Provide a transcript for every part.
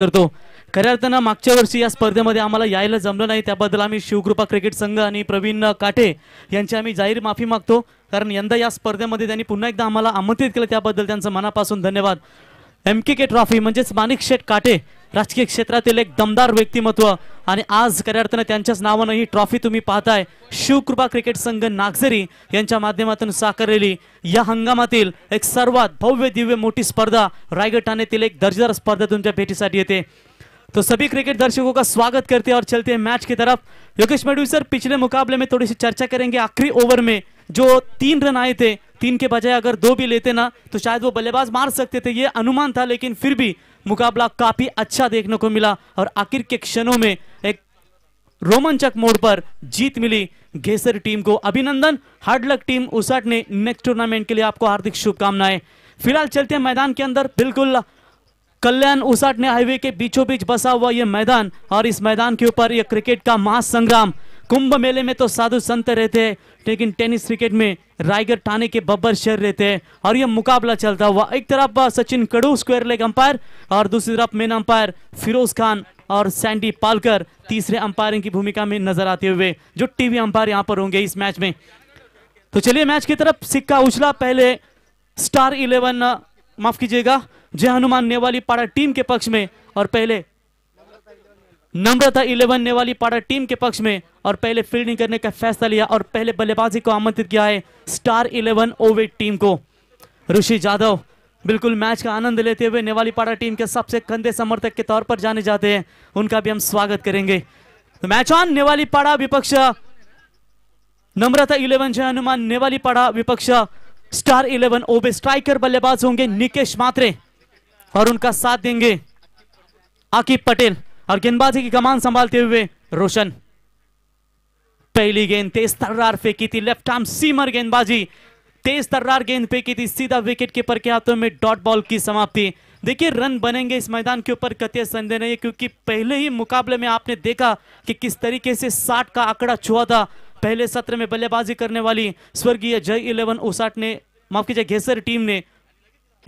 करतो खऱ्या अर्थानं मागच्या वर्षी या स्पर्धेमध्ये आम्हाला यायला जमलं नाही त्याबद्दल आम्ही शिवकृपा क्रिकेट संघ आणि प्रवीण काटे यांची आम्ही जाहीर माफी मागतो कारण यंदा या स्पर्धेमध्ये त्यांनी पुन्हा एकदा आम्हाला आमंत्रित केलं त्याबद्दल त्यांचं मनापासून धन्यवाद एम के ट्रॉफी म्हणजेच माणिक शेठ काटे राजकीय क्षेत्रातील एक दमदार व्यक्तिमत्व आणि आज खऱ्या अर्थानं त्यांच्याच नावानं ही ट्रॉफी तुम्ही पाहताय शिवकृपा क्रिकेट संघ नागझरी यांच्या माध्यमातून साकारलेली या हंगामातील एक सर्वात भव्य दिव्य मोठी स्पर्धा रायगड ठाण्यातील एक दर्जेदार स्पर्धा तुमच्या भेटीसाठी येते तो सभी क्रिकेट दर्शकों का स्वागत करते हैं और चलते हैं मैच की तरफ योगेश मेडू सर पिछले मुकाबले में थोड़ी सी चर्चा करेंगे आखिरी ओवर में जो तीन रन आए थे तीन के बजाय अगर दो भी लेते ना तो शायद वो बल्लेबाज मार सकते थे ये अनुमान था लेकिन फिर भी मुकाबला काफ़ी अच्छा देखने को मिला और आखिर के क्षणों में एक रोमांचक मोड़ पर जीत मिली घेसर टीम को अभिनंदन हार्डलक टीम उसाट ने नेक्स्ट टूर्नामेंट के लिए आपको हार्दिक शुभकामनाएं फिलहाल चलते हैं मैदान के अंदर बिल्कुल कल्याण उसाट ने हाईवे के बीचों बीच बसा हुआ यह मैदान और इस मैदान के ऊपर यह क्रिकेट का महासंग्राम कुंभ मेले में तो साधु संत रहते हैं लेकिन टेनिस क्रिकेट में रायगढ़ थाने के बब्बर शहर रहते हैं और यह मुकाबला चलता हुआ एक तरफ Sachin Kadu square leg umpire और दूसरी तरफ मेन अंपायर फिरोज खान और सैंडी पालकर तीसरे अंपायरिंग की भूमिका में नजर आते हुए जो टीवी अंपायर यहां पर होंगे इस मैच में तो चलिए मैच की तरफ सिक्का उछला पहले स्टार इलेवन माफ कीजिएगा जय हनुमान नेवाली पाड़ा टीम के पक्ष में और पहले नंबर था इलेवन नेवाली पाड़ा टीम के पक्ष में और पहले फील्डिंग करने का फैसला लिया और पहले बल्लेबाजी को आमंत्रित किया है स्टार इलेवन ओवे टीम को ऋषि जाधव बिल्कुल मैच का आनंद लेते हुए नेवाली पाड़ा टीम के सबसे कंधे समर्थक के तौर पर जाने जाते हैं उनका भी हम स्वागत करेंगे तो मैच ऑन नेवाली पाड़ा विपक्ष नम्रता इलेवन जय हनुमान नेवाली पाड़ा विपक्ष स्टार इलेवन ओबे स्ट्राइकर बल्लेबाज होंगे निकेश मात्रे और उनका साथ देंगे आकिब पटेल और गेंदबाजी की कमान संभालते हुए रोशन पहली गेंद तेज तर्रार फेंकी थी लेफ्ट आर्म सीमर गेंदबाजी तेज तर्रार गेंद फेंकी थी सीधा विकेट कीपर के हाथों में डॉट बॉल की समाप्ति देखिए रन बनेंगे इस मैदान के ऊपर कतिय संदेह नहीं है क्योंकि पहले ही मुकाबले में आपने देखा कि किस तरीके से साठ का आंकड़ा छुआ था पहले सत्र में बल्लेबाजी करने वाली स्वर्गीय जय इलेवन ओसाट ने माफ कीजिए घेसर टीम ने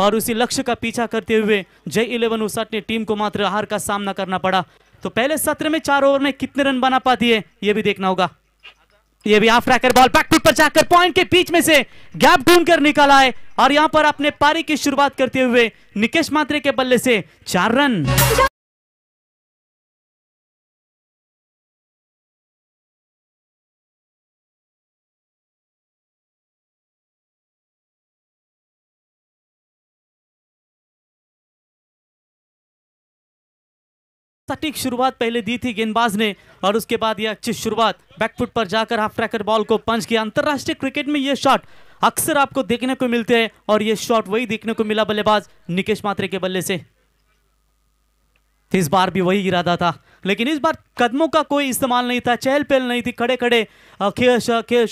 और उसी लक्ष्य का पीछा करते हुए जय इलेवन उसाट ने टीम को मात्र हार का सामना करना पड़ा तो पहले सत्र में चार ओवर में कितने रन बना पाती है यह भी देखना होगा ये भी हाफ रैकर बॉल बैकफुट पर जाकर पॉइंट के बीच में से गैप ढूंढ कर निकाला है और यहां पर अपने पारी की शुरुआत करते हुए निकेश मात्रे के बल्ले से चार रन सटीक शुरुआत पहले दी थी गेंदबाज ने और उसके बाद यह अच्छी शुरुआत बैकफुट पर जाकर हाफ ट्रैकर बॉल को पंच किया अंतर्राष्ट्रीय क्रिकेट में यह शॉट अक्सर आपको देखने को मिलते हैं और यह शॉट वही देखने को मिला बल्लेबाज निकेश मात्रे के बल्ले से इस बार भी वही इरादा था लेकिन इस बार कदमों का कोई इस्तेमाल नहीं था चहल पहल नहीं थी खड़े खड़े खेल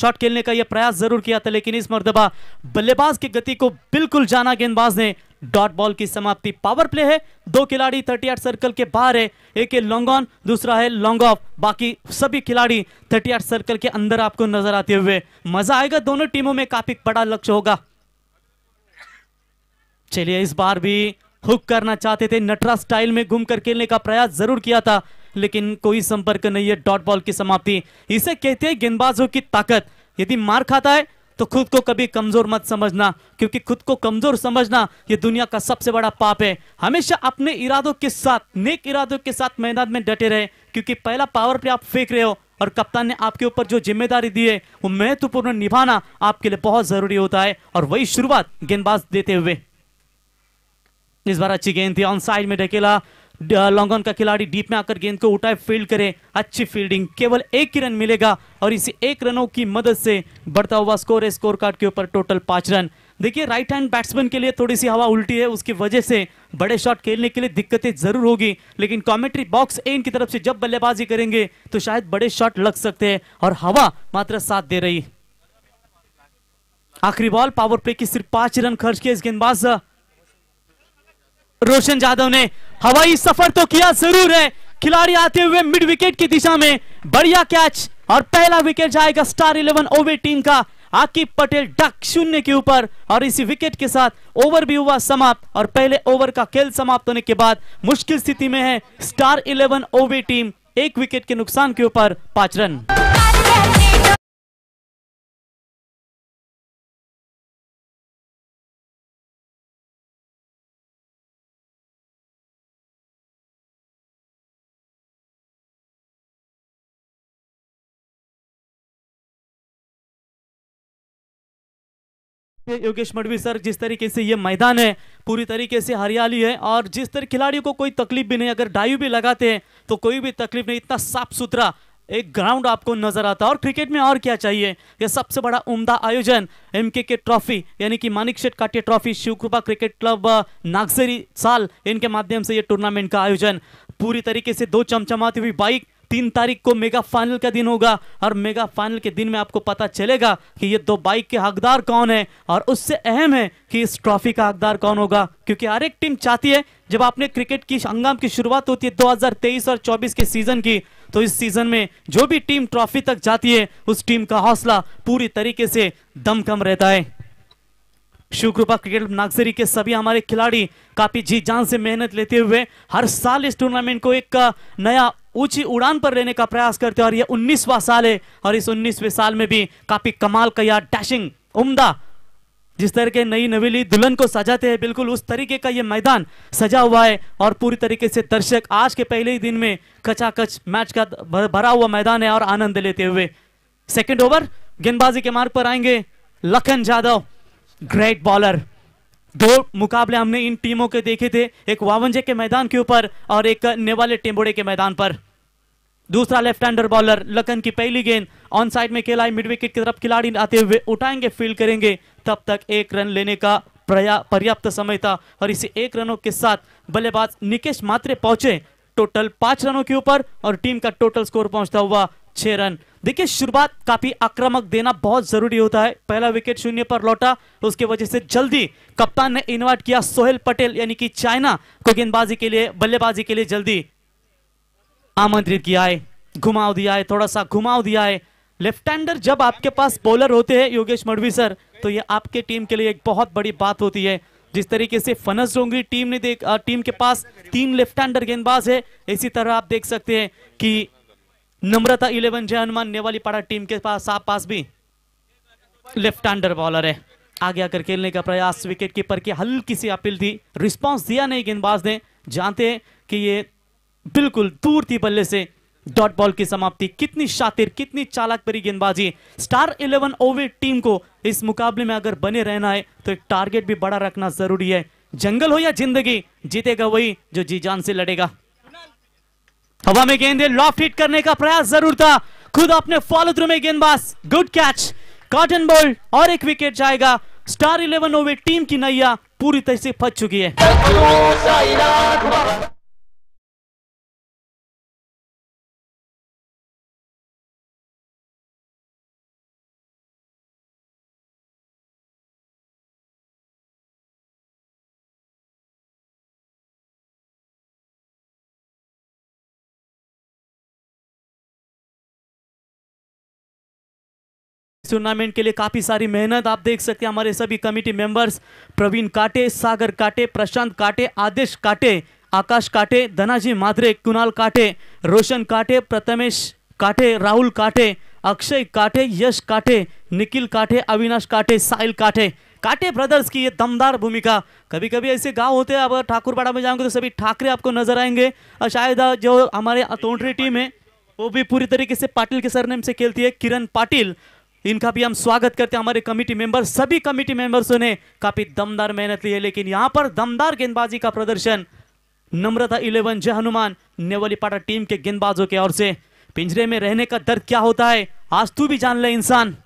शॉट खेलने का यह प्रयास जरूर किया था लेकिन इस मरतबा बल्लेबाज की गति को बिल्कुल जाना गेंदबाज ने डॉट बॉल की समाप्ति पावर प्ले है दो खिलाड़ी आठ सर्कल के बाहर है एक है लॉन्ग ऑन दूसरा है लॉन्ग ऑफ बाकी सभी खिलाड़ी आठ सर्कल के अंदर आपको नजर आते हुए मजा आएगा दोनों टीमों में काफी बड़ा लक्ष्य होगा चलिए इस बार भी हुक करना चाहते थे नटरा स्टाइल में घूम कर खेलने का प्रयास जरूर किया था लेकिन कोई संपर्क नहीं है डॉट बॉल की समाप्ति इसे कहते हैं गेंदबाजों की ताकत यदि मार खाता है तो खुद को कभी कमजोर मत समझना क्योंकि खुद को कमजोर समझना ये दुनिया का सबसे बड़ा पाप है हमेशा अपने इरादों के साथ नेक इरादों के साथ मैदान में डटे रहे क्योंकि पहला पावर पे आप फेंक रहे हो और कप्तान ने आपके ऊपर जो जिम्मेदारी दी है वो महत्वपूर्ण निभाना आपके लिए बहुत जरूरी होता है और वही शुरुआत गेंदबाज देते हुए इस बार अच्छी गेंद थी ऑन साइड में ढकेला लॉन्गॉन का खिलाड़ी डीप में आकर गेंद को उठाए फील्ड करे अच्छी फील्डिंग केवल एक ही रन मिलेगा और इसी एक रनों की मदद से बढ़ता हुआ स्कोर है स्कोर कार्ड के ऊपर टोटल पांच रन देखिए राइट हैंड बैट्समैन के लिए थोड़ी सी हवा उल्टी है उसकी वजह से बड़े शॉट खेलने के लिए दिक्कतें जरूर होगी लेकिन कॉमेंट्री बॉक्स एन की तरफ से जब बल्लेबाजी करेंगे तो शायद बड़े शॉट लग सकते हैं और हवा मात्र साथ दे रही आखिरी बॉल पावर प्ले की सिर्फ पांच रन खर्च किए इस गेंदबाज रोशन जाधव ने हवाई सफर तो किया जरूर है खिलाड़ी आते हुए मिड विकेट की दिशा में बढ़िया कैच और पहला विकेट जाएगा स्टार इलेवन ओवे टीम का आकिब पटेल डक शून्य के ऊपर और इसी विकेट के साथ ओवर भी हुआ समाप्त और पहले ओवर का खेल समाप्त होने के बाद मुश्किल स्थिति में है स्टार इलेवन ओवे टीम एक विकेट के नुकसान के ऊपर पांच रन योगेश मडवी सर जिस तरीके से ये मैदान है पूरी तरीके से हरियाली है और जिस तरह खिलाड़ियों को कोई तकलीफ भी नहीं अगर डायू भी लगाते हैं तो कोई भी तकलीफ नहीं इतना साफ सुथरा एक ग्राउंड आपको नजर आता है और क्रिकेट में और क्या चाहिए यह सबसे बड़ा उम्दा आयोजन एम के ट्रॉफी यानी कि Manik Shet Kate trophy Shivkrupa cricket club Nagsari साल इनके माध्यम से ये टूर्नामेंट का आयोजन पूरी तरीके से दो चमचमाती हुई बाइक तीन तारीख को मेगा फाइनल का दिन होगा और मेगा फाइनल के दिन में आपको पता चलेगा कि ये दो बाइक के हकदार कौन है और उससे अहम है कि इस ट्रॉफी का हकदार कौन होगा क्योंकि हर एक टीम चाहती है जब आपने क्रिकेट की हंगाम की शुरुआत होती है 2023 और 24 के सीजन की तो इस सीजन में जो भी टीम ट्रॉफी तक जाती है उस टीम का हौसला पूरी तरीके से दम कम रहता है शुक्रपा क्रिकेट नागसरी के सभी हमारे खिलाड़ी काफी जी जान से मेहनत लेते हुए हर साल इस टूर्नामेंट को एक नया ऊंची उड़ान पर रहने का प्रयास करते हैं और ये उन्नीसवा साल है और इस उन्नीसवे साल में भी काफी कमाल का यह डैशिंग उमदा जिस तरह के नई नवेली दुल्हन को सजाते हैं बिल्कुल उस तरीके का ये मैदान सजा हुआ है और पूरी तरीके से दर्शक आज के पहले ही दिन में कचाकच मैच का भरा हुआ मैदान है और आनंद लेते हुए सेकेंड ओवर गेंदबाजी के मार्ग पर आएंगे लखन जाधव ग्रेट बॉलर दो मुकाबले हमने इन टीमों के देखे थे एक वावंजे के मैदान के ऊपर और एक नेवाले टेम्बोड़े के मैदान पर दूसरा लेफ्ट हैंडर बॉलर लखन की पहली गेंद ऑन साइड में खेला मिड विकेट की तरफ खिलाड़ी आते हुए उठाएंगे फील्ड करेंगे तब तक एक रन लेने का पर्याप्त समय था और इसी एक रनों के साथ बल्लेबाज निकेश मात्रे पहुंचे टोटल पांच रनों के ऊपर और टीम का टोटल स्कोर पहुंचता हुआ छह रन देखिए शुरुआत काफी आक्रामक देना बहुत जरूरी होता है पहला विकेट शून्य पर लौटा तो उसके वजह से जल्दी कप्तान ने इन्वाइट किया सोहेल पटेल यानी कि चाइना को गेंदबाजी के लिए बल्लेबाजी के लिए जल्दी आमंत्रित किया है घुमाव दिया है थोड़ा सा घुमाव दिया है लेफ्ट हैंडर जब आपके पास बॉलर होते हैं योगेश मडवी सर तो ये आपके टीम के लिए एक बहुत बड़ी बात होती है जिस तरीके से फनस डोंगरी टीम ने देख टीम के पास तीन लेफ्ट हैंडर गेंदबाज है इसी तरह आप देख सकते हैं कि नम्रता इलेवन जय हनुमान पाड़ा टीम के पास आप पास भी लेफ्ट हैंडर बॉलर है आगे आकर खेलने का प्रयास विकेट कीपर की हल्की सी अपील थी रिस्पांस दिया नहीं गेंदबाज ने जानते हैं कि ये बिल्कुल दूर थी बल्ले से डॉट बॉल की समाप्ति कितनी शातिर कितनी चालक परी गेंदबाजी स्टार इलेवन ओवे टीम को इस मुकाबले में अगर बने रहना है तो एक टारगेट भी बड़ा रखना जरूरी है जंगल हो या जिंदगी जीतेगा वही जो जी जान से लड़ेगा हवा में गेंद लॉफ्ट हिट करने का प्रयास जरूर था खुद अपने फॉलो थ्रू में गेंदबाज गुड कैच कॉटन बॉल और एक विकेट जाएगा स्टार इलेवन ओवे टीम की नैया पूरी तरह से फंस चुकी है टूर्नामेंट के लिए काफ़ी सारी मेहनत आप देख सकते हैं हमारे सभी कमेटी मेंबर्स प्रवीण काटे सागर काटे प्रशांत काटे आदेश काटे आकाश काटे धनाजी माधरे कुणाल काटे रोशन काटे प्रथमेश काटे राहुल काटे अक्षय काटे यश काटे निखिल काटे अविनाश काटे साहिल काटे काटे ब्रदर्स की ये दमदार भूमिका कभी कभी ऐसे गांव होते हैं अब ठाकुरपाड़ा में जाएंगे तो सभी ठाकरे आपको नजर आएंगे और शायद जो हमारे टीम है वो भी पूरी तरीके से पाटिल के सरनेम से खेलती है किरण पाटिल इनका भी हम स्वागत करते हैं हमारे कमिटी मेंबर सभी कमिटी मेंबर्स ने काफी दमदार मेहनत ली है लेकिन यहाँ पर दमदार गेंदबाजी का प्रदर्शन नम्रता इलेवन जय हनुमान पाटा टीम के गेंदबाजों के ओर से पिंजरे में रहने का दर्द क्या होता है आज तू भी जान ले इंसान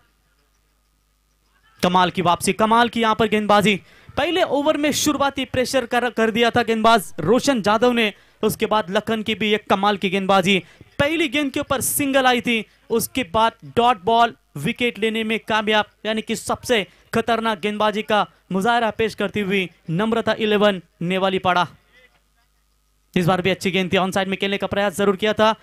कमाल की वापसी कमाल की यहां पर गेंदबाजी पहले ओवर में शुरुआती प्रेशर कर, कर दिया था गेंदबाज रोशन जाधव ने उसके बाद लखन की भी एक कमाल की गेंदबाजी पहली गेंद के ऊपर सिंगल आई थी उसके बाद डॉट बॉल विकेट लेने में कामयाब यानी कि सबसे खतरनाक गेंदबाजी का मुजाहरा पेश करती हुई नम्रता इलेवन नेवाली पाड़ा इस बार भी अच्छी गेंद थी ऑन साइड में खेलने का प्रयास जरूर किया था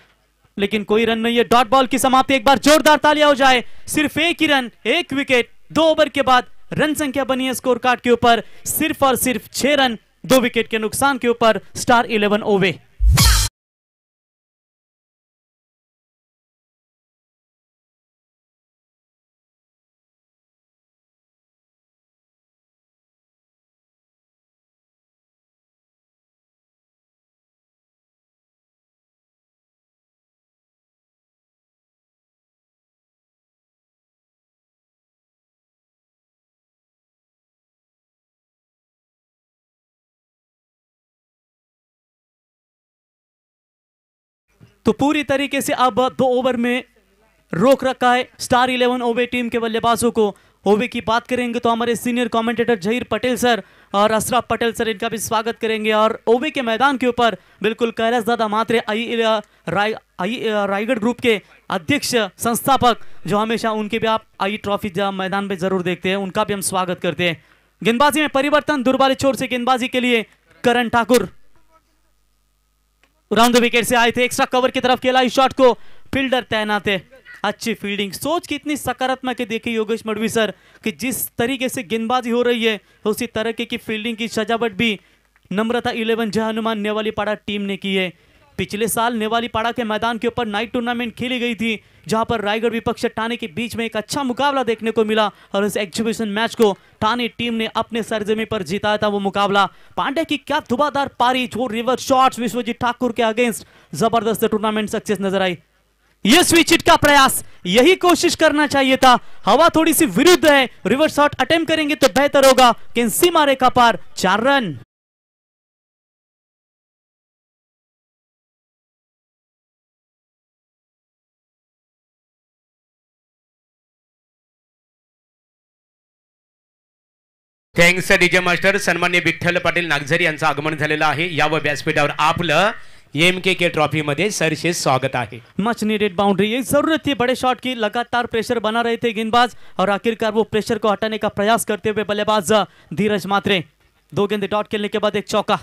लेकिन कोई रन नहीं है डॉट बॉल की समाप्ति एक बार जोरदार तालियां हो जाए सिर्फ एक ही रन एक विकेट दो ओवर के बाद रन संख्या बनी है स्कोर कार्ड के ऊपर सिर्फ और सिर्फ छह रन दो विकेट के नुकसान के ऊपर स्टार इलेवन ओवे तो पूरी तरीके से अब दो ओवर में रोक रखा है स्टार इलेवन ओवे टीम के बल्लेबाजों को ओवे की बात करेंगे तो हमारे senior commentator Zaheer Patel sir और अशरफ पटेल सर इनका भी स्वागत करेंगे और ओवे के मैदान के ऊपर बिल्कुल कैलाश दादा मात्रे आई राय आई रायगढ़ ग्रुप के अध्यक्ष संस्थापक जो हमेशा उनके भी आप आई ट्रॉफी मैदान पर जरूर देखते हैं उनका भी हम स्वागत करते हैं गेंदबाजी में परिवर्तन दुर्बारी छोर से गेंदबाजी के लिए करण ठाकुर राउंड विकेट से आए थे एक्स्ट्रा कवर की तरफ खेला इस शॉट को फील्डर तैनात है अच्छी फील्डिंग सोच कितनी सकारात्मक है देखिए योगेश मडवी सर कि जिस तरीके से गेंदबाजी हो रही है उसी तरीके की फील्डिंग की सजावट भी नम्रता इलेवन जहानुमान पाड़ा टीम ने की है पिछले साल नेवाली पाड़ा के मैदान के ऊपर नाइट टूर्नामेंट खेली गई थी जहां पर रायगढ़ विपक्ष ठाणे के बीच में एक अच्छा मुकाबला देखने को मिला और इस एग्जीबिशन मैच को ठाणे टीम ने अपने सरजमी पर जीता था वो मुकाबला पांडे की क्या धुबादार पारी जो रिवर शॉर्ट विश्वजीत ठाकुर के अगेंस्ट जबरदस्त टूर्नामेंट सक्सेस नजर आई ये स्विचिट का प्रयास यही कोशिश करना चाहिए था हवा थोड़ी सी विरुद्ध है रिवर शॉट अटेम्प करेंगे तो बेहतर होगा किन्सी मारे का पार चार रन थँक्स डीजे मास्टर सन्मान्य विठ्ठल पाटील नागझरी यांचं आगमन झालेलं आहे या व व्यासपीठावर आपलं एम के के ट्रॉफी मध्ये सरसे स्वागत आहे मच नीडेड बाउंड्री एक जरूरत थी बड़े शॉट की लगातार प्रेशर बना रहे थे गेंदबाज और आखिरकार वो प्रेशर को हटाने का प्रयास करते हुए बल्लेबाज धीरज मात्रे दो गेंदे डॉट खेलने के बाद एक चौका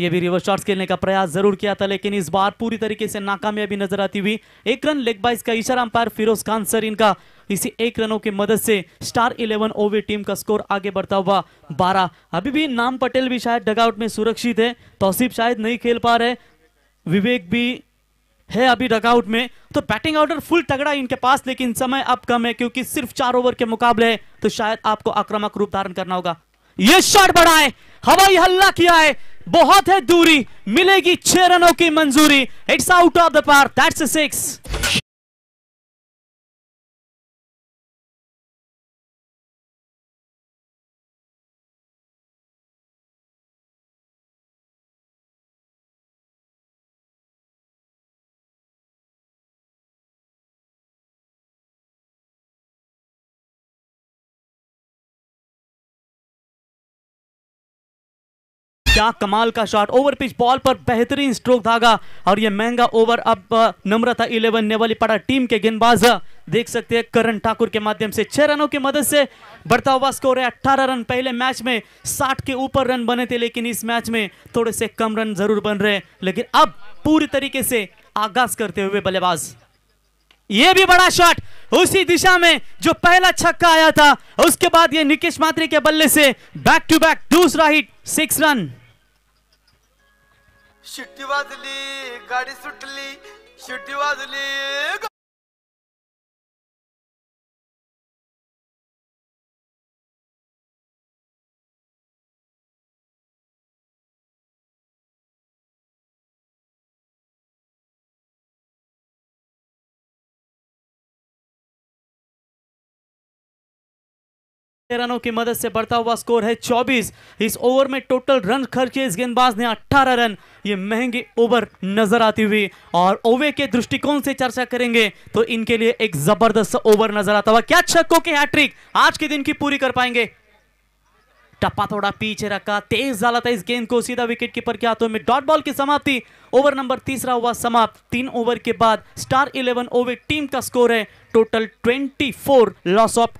ये भी रिवर्स शॉट्स खेलने का प्रयास जरूर किया था लेकिन इस बार पूरी तरीके से नाकामयाबी नजर आती हुई एक रन लेग बाइज का इशारा अंपायर फिरोज खान सर इनका इसी एक रनों की मदद से स्टार 11 ओवी टीम का स्कोर आगे बढ़ता हुआ बारह अभी भी नाम पटेल भी शायद डगआउट में सुरक्षित है तोसीफ शायद नहीं खेल पा रहे विवेक भी है अभी डगआउट में तो बैटिंग ऑर्डर फुल तगड़ा इनके पास लेकिन समय अब कम है क्योंकि सिर्फ चार ओवर के मुकाबले है तो शायद आपको आक्रामक रूप धारण करना होगा ये शॉट बढ़ाए हवाई हल्ला किया है बहुत है दूरी मिलेगी छह रनों की मंजूरी it's out of the park that's six क्या कमाल का शॉट ओवर पिच बॉल पर बेहतरीन स्ट्रोक धागा और ये महंगा ओवर अब नम्रता इलेवन ने वाली पड़ा टीम के गेंदबाज देख सकते हैं करण ठाकुर के माध्यम से छह रनों की मदद से बढ़ता हुआ स्कोर है अट्ठारह रन पहले मैच में साठ के ऊपर रन बने थे लेकिन इस मैच में थोड़े से कम रन जरूर बन रहे लेकिन अब पूरी तरीके से आगाज करते हुए बल्लेबाज ये भी बड़ा शॉट उसी दिशा में जो पहला छक्का आया था उसके बाद ये निकेश मात्री के बल्ले से बैक टू बैक दूसरा हिट सिक्स रन शिट्टी वाजली गाडी सुटली शिट्टी वाजली रनों की मदद से बढ़ता हुआ स्कोर है 24 इस ओवर में टोटल रन खर्चे इस गेंदबाज ने 18 रन ये महंगी ओवर नजर आती हुई और ओवे के दृष्टिकोण से चर्चा करेंगे तो इनके लिए एक जबरदस्त ओवर नजर आता हुआ क्या छक्कों की हैट्रिक आज के दिन की पूरी कर पाएंगे टप्पा थोड़ा पीछे रखा तेज डाला था इस गेंद को सीधा विकेट कीपर के हाथों में डॉट बॉल की समाप्ति ओवर नंबर तीसरा हुआ समाप्त तीन ओवर के बाद स्टार इलेवन ओवे टीम का स्कोर है टोटल ट्वेंटी लॉस ऑफ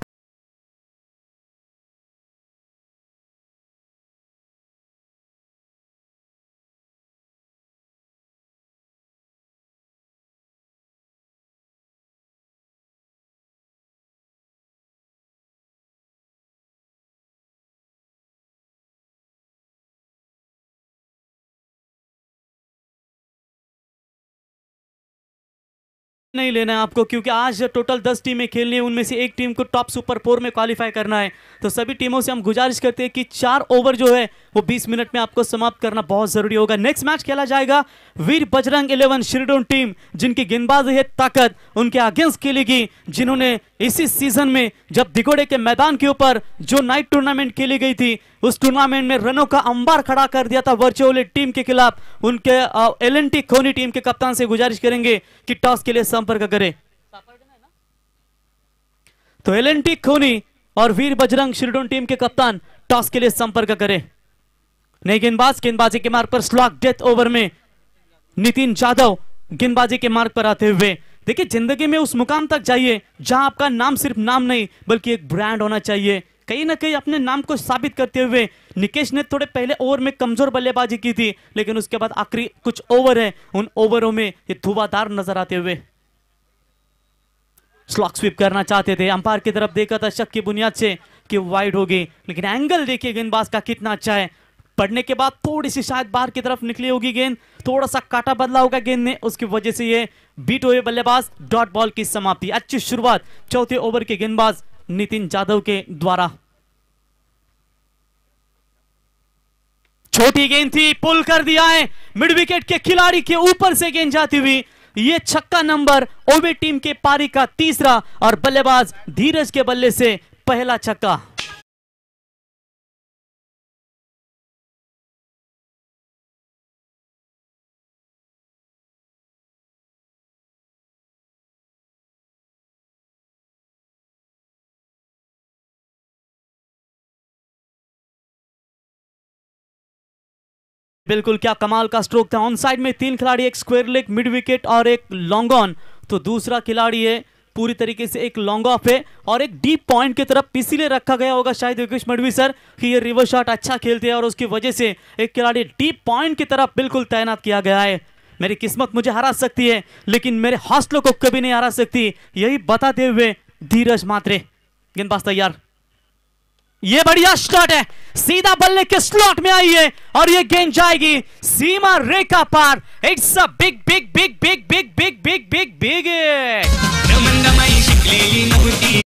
नहीं लेना है आपको क्योंकि आज टोटल दस टीमें खेलनी है उनमें से एक टीम को टॉप सुपर फोर में क्वालिफाई करना है तो सभी टीमों से हम गुजारिश करते हैं कि चार ओवर जो है वो बीस मिनट में आपको समाप्त करना बहुत जरूरी होगा नेक्स्ट मैच खेला जाएगा वीर बजरंग इलेवन श्रीडोन टीम जिनकी गेंदबाजी है ताकत उनके अगेंस्ट खेलेगी जिन्होंने इसी सीजन में जब दिगोड़े के मैदान के ऊपर जो नाइट टूर्नामेंट खेली गई थी उस टूर्नामेंट में रनों का अंबार खड़ा कर दिया था वर्चुअली टीम के खिलाफ उनके L N T Khoni team के कप्तान से गुजारिश करेंगे कि टॉस के लिए संपर्क करें तो एल एन टी खोनी और वीर बजरंग शिरडोन टीम के कप्तान टॉस के लिए संपर्क करें नई गेंदबाज गेंदबाजी के मार्ग पर स्लॉक डेथ ओवर में नितिन जाधव गेंदबाजी के मार्ग पर आते हुए देखिए जिंदगी में उस मुकाम तक जाइए जहां आपका नाम सिर्फ नाम नहीं बल्कि एक ब्रांड होना चाहिए कहीं ना कहीं अपने नाम को साबित करते हुए निकेश ने थोड़े पहले ओवर में कमजोर बल्लेबाजी की थी लेकिन उसके बाद आखिरी कुछ ओवर है उन ओवरों में ये धुआधार नजर आते हुए स्लॉक स्वीप करना चाहते थे अंपायर की तरफ देखा था शक की बुनियाद से कि वाइड होगी लेकिन एंगल देखिए गेंदबाज का कितना अच्छा है पढ़ने के बाद थोड़ी सी शायद बाहर की तरफ निकली होगी गेंद थोड़ा सा काटा बदला होगा गेंद ने उसकी वजह से ये बीट हुए बल्लेबाज डॉट बॉल की समाप्ति अच्छी शुरुआत चौथे ओवर के गेंदबाज नितिन जाधव के द्वारा छोटी गेंद थी पुल कर दिया है मिड विकेट के खिलाड़ी के ऊपर से गेंद जाती हुई ये छक्का नंबर ओवे टीम के पारी का तीसरा और बल्लेबाज धीरज के बल्ले से पहला छक्का बिल्कुल क्या कमाल का स्ट्रोक था ऑन साइड में तीन खिलाड़ी एक स्क्वेयर लेग मिड विकेट और एक लॉन्ग ऑन तो दूसरा खिलाड़ी है पूरी तरीके से एक लॉन्ग ऑफ है और एक डीप पॉइंट की तरफ इसीलिए रखा गया होगा शायद योगेश मडवी सर कि ये रिवर्स शॉट अच्छा खेलते हैं और उसकी वजह से एक खिलाड़ी डीप पॉइंट की तरफ बिल्कुल तैनात किया गया है मेरी किस्मत मुझे हरा सकती है लेकिन मेरे हौसलों को कभी नहीं हरा सकती यही बताते हुए धीरज मात्रे गेंदबाज तैयार ये बढ़िया स्टार्ट है सीधा बल्ले के स्लॉट में आई है और ये गेंद जाएगी सीमा रेखा पार it's a big big big big big big big big big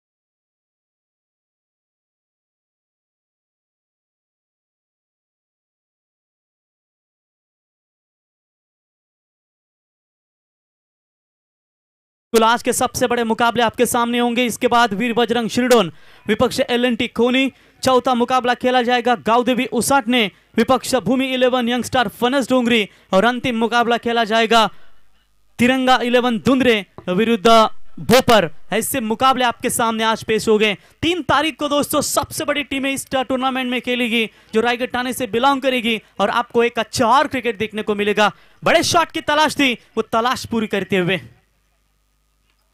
आज के सबसे बड़े मुकाबले आपके सामने होंगे इसके बाद वीर बजरंग शिरडोन विपक्ष एल एन टी खोनी चौथा मुकाबला खेला जाएगा गाउदेवी उसाट ने विपक्ष भूमि इलेवन यंगस्टार फनस डोंगरी और अंतिम मुकाबला खेला जाएगा तिरंगा इलेवन दुंद्रे विरुद्ध भोपर ऐसे मुकाबले आपके सामने आज पेश हो गए तीन तारीख को दोस्तों सबसे बड़ी टीमें इस टूर्नामेंट में खेलेगी जो रायगढ़ थाने से बिलोंग करेगी और आपको एक अच्छा और क्रिकेट देखने को मिलेगा बड़े शॉट की तलाश थी वो तलाश पूरी करते हुए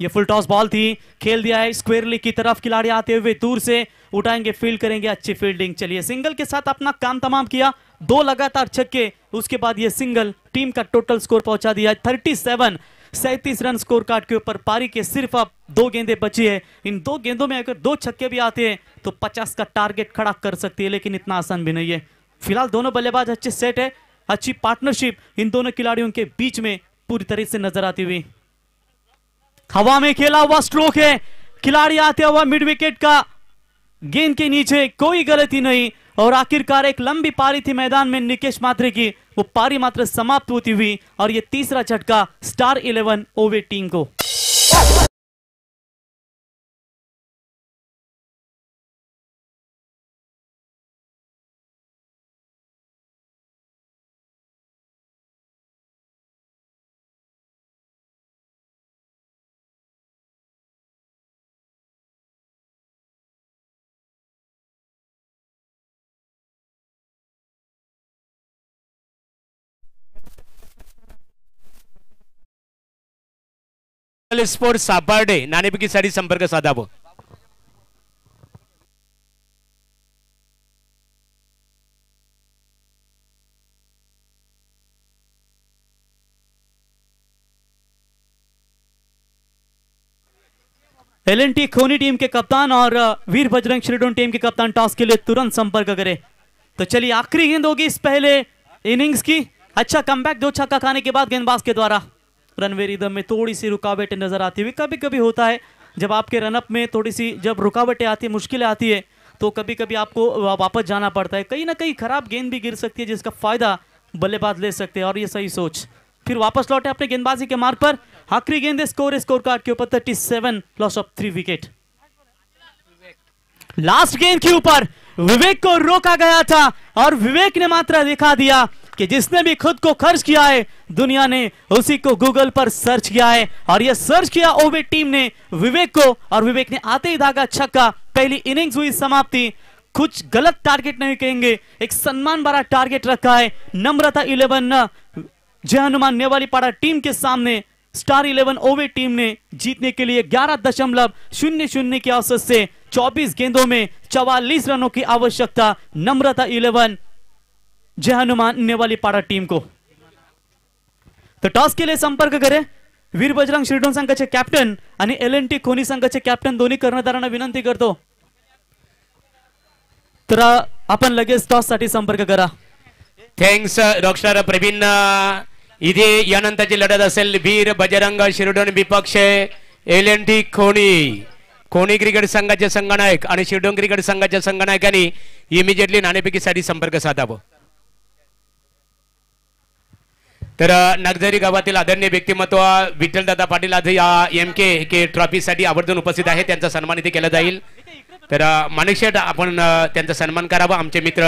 ये फुल टॉस बॉल थी खेल दिया है स्क्वेयर लीग की तरफ खिलाड़ी आते हुए दूर से उठाएंगे फील्ड करेंगे अच्छी फील्डिंग चलिए सिंगल के साथ अपना काम तमाम किया दो लगातार छक्के उसके बाद ये सिंगल टीम का टोटल स्कोर पहुंचा दिया थर्टी सेवन सैंतीस रन स्कोर कार्ड के ऊपर पारी के सिर्फ अब दो गेंदे बची है इन दो गेंदों में अगर दो छक्के भी आते हैं तो पचास का टारगेट खड़ा कर सकती है लेकिन इतना आसान भी नहीं है फिलहाल दोनों बल्लेबाज अच्छे सेट है अच्छी पार्टनरशिप इन दोनों खिलाड़ियों के बीच में पूरी तरह से नजर आती हुई हवा में खेला हुआ स्ट्रोक है खिलाड़ी आते हुआ मिड विकेट का गेंद के नीचे कोई गलती नहीं और आखिरकार एक लंबी पारी थी मैदान में निकेश मात्रे की वो पारी मात्र समाप्त होती हुई और ये तीसरा झटका स्टार इलेवन ओवे टीम को स्पोर्ट ಡಿಜಿಟಲ್ ಸ್ಪೋರ್ಟ್ಸ್ सा संपर्क साधाव L N T Khoni team के कप्तान और uh, वीर बजरंग श्रीडोन टीम के कप्तान टॉस के लिए तुरंत संपर्क करें तो चलिए आखिरी गेंद होगी इस पहले इनिंग्स की अच्छा कमबैक दो छक्का खाने के बाद गेंदबाज के द्वारा रनवे रिदम में थोड़ी सी रुकावटें नज़र आती हुई कभी कभी होता है जब आपके रनअप में थोड़ी सी जब रुकावटें आती है मुश्किलें आती है तो कभी कभी आपको वापस जाना पड़ता है कहीं ना कहीं खराब गेंद भी गिर सकती है जिसका फ़ायदा बल्लेबाज ले सकते हैं और ये सही सोच फिर वापस लौटे अपने गेंदबाजी के मार्ग पर आखिरी गेंद स्कोर स्कोर कार्ड के ऊपर thirty seven loss of three wicket last गेंद के ऊपर विवेक को रोका गया था और विवेक ने मात्र दिखा दिया कि जिसने भी खुद को खर्च किया है दुनिया ने उसी को गूगल पर सर्च किया है और यह सर्च किया ओवे टीम ने विवेक को और विवेक ने आते ही धागा छक्का पहली इनिंग्स हुई समाप्ति कुछ गलत टारगेट नहीं कहेंगे एक सम्मान भरा टारगेट रखा है नम्रता इलेवन जय हनुमान पाड़ा टीम के सामने स्टार इलेवन ओवे टीम ने जीतने के लिए ग्यारह दशमलव शून्य शून्य के औसत से चौबीस गेंदों में 44 रनों की आवश्यकता नम्रता इलेवन जय हनुमान नेवाली पाड़ा टीम को तो टॉस के लिए संपर्क करें वीर बजरंग श्रीडोन संघाचे कॅप्टन आणि एल एन टी खोनी संघाचे कॅप्टन दोन्ही कर्णधारांना विनंती करतो तर आपण लगेच टॉस साठी संपर्क करा थँक्स डॉक्टर प्रवीण इथे यानंतरची लढत असेल वीर बजरंग शिरडोन विपक्ष एल एन टी खोनी कोणी क्रिकेट संघाचे संघनायक आणि शिरडोंग क्रिकेट संघाच्या संघनायकांनी इमिजिएटली नाणेपेकीसाठी संपर्क साधावं तर नागझरी गावातील आदरणीय व्यक्तिमत्व विठ्ठलदादा पाटील आज या एम के के ट्रॉफीसाठी आवर्जून उपस्थित आहे त्यांचा सन्मान इथे केला जाईल तर मानिकशेट आपण त्यांचा सन्मान करावा आमचे मित्र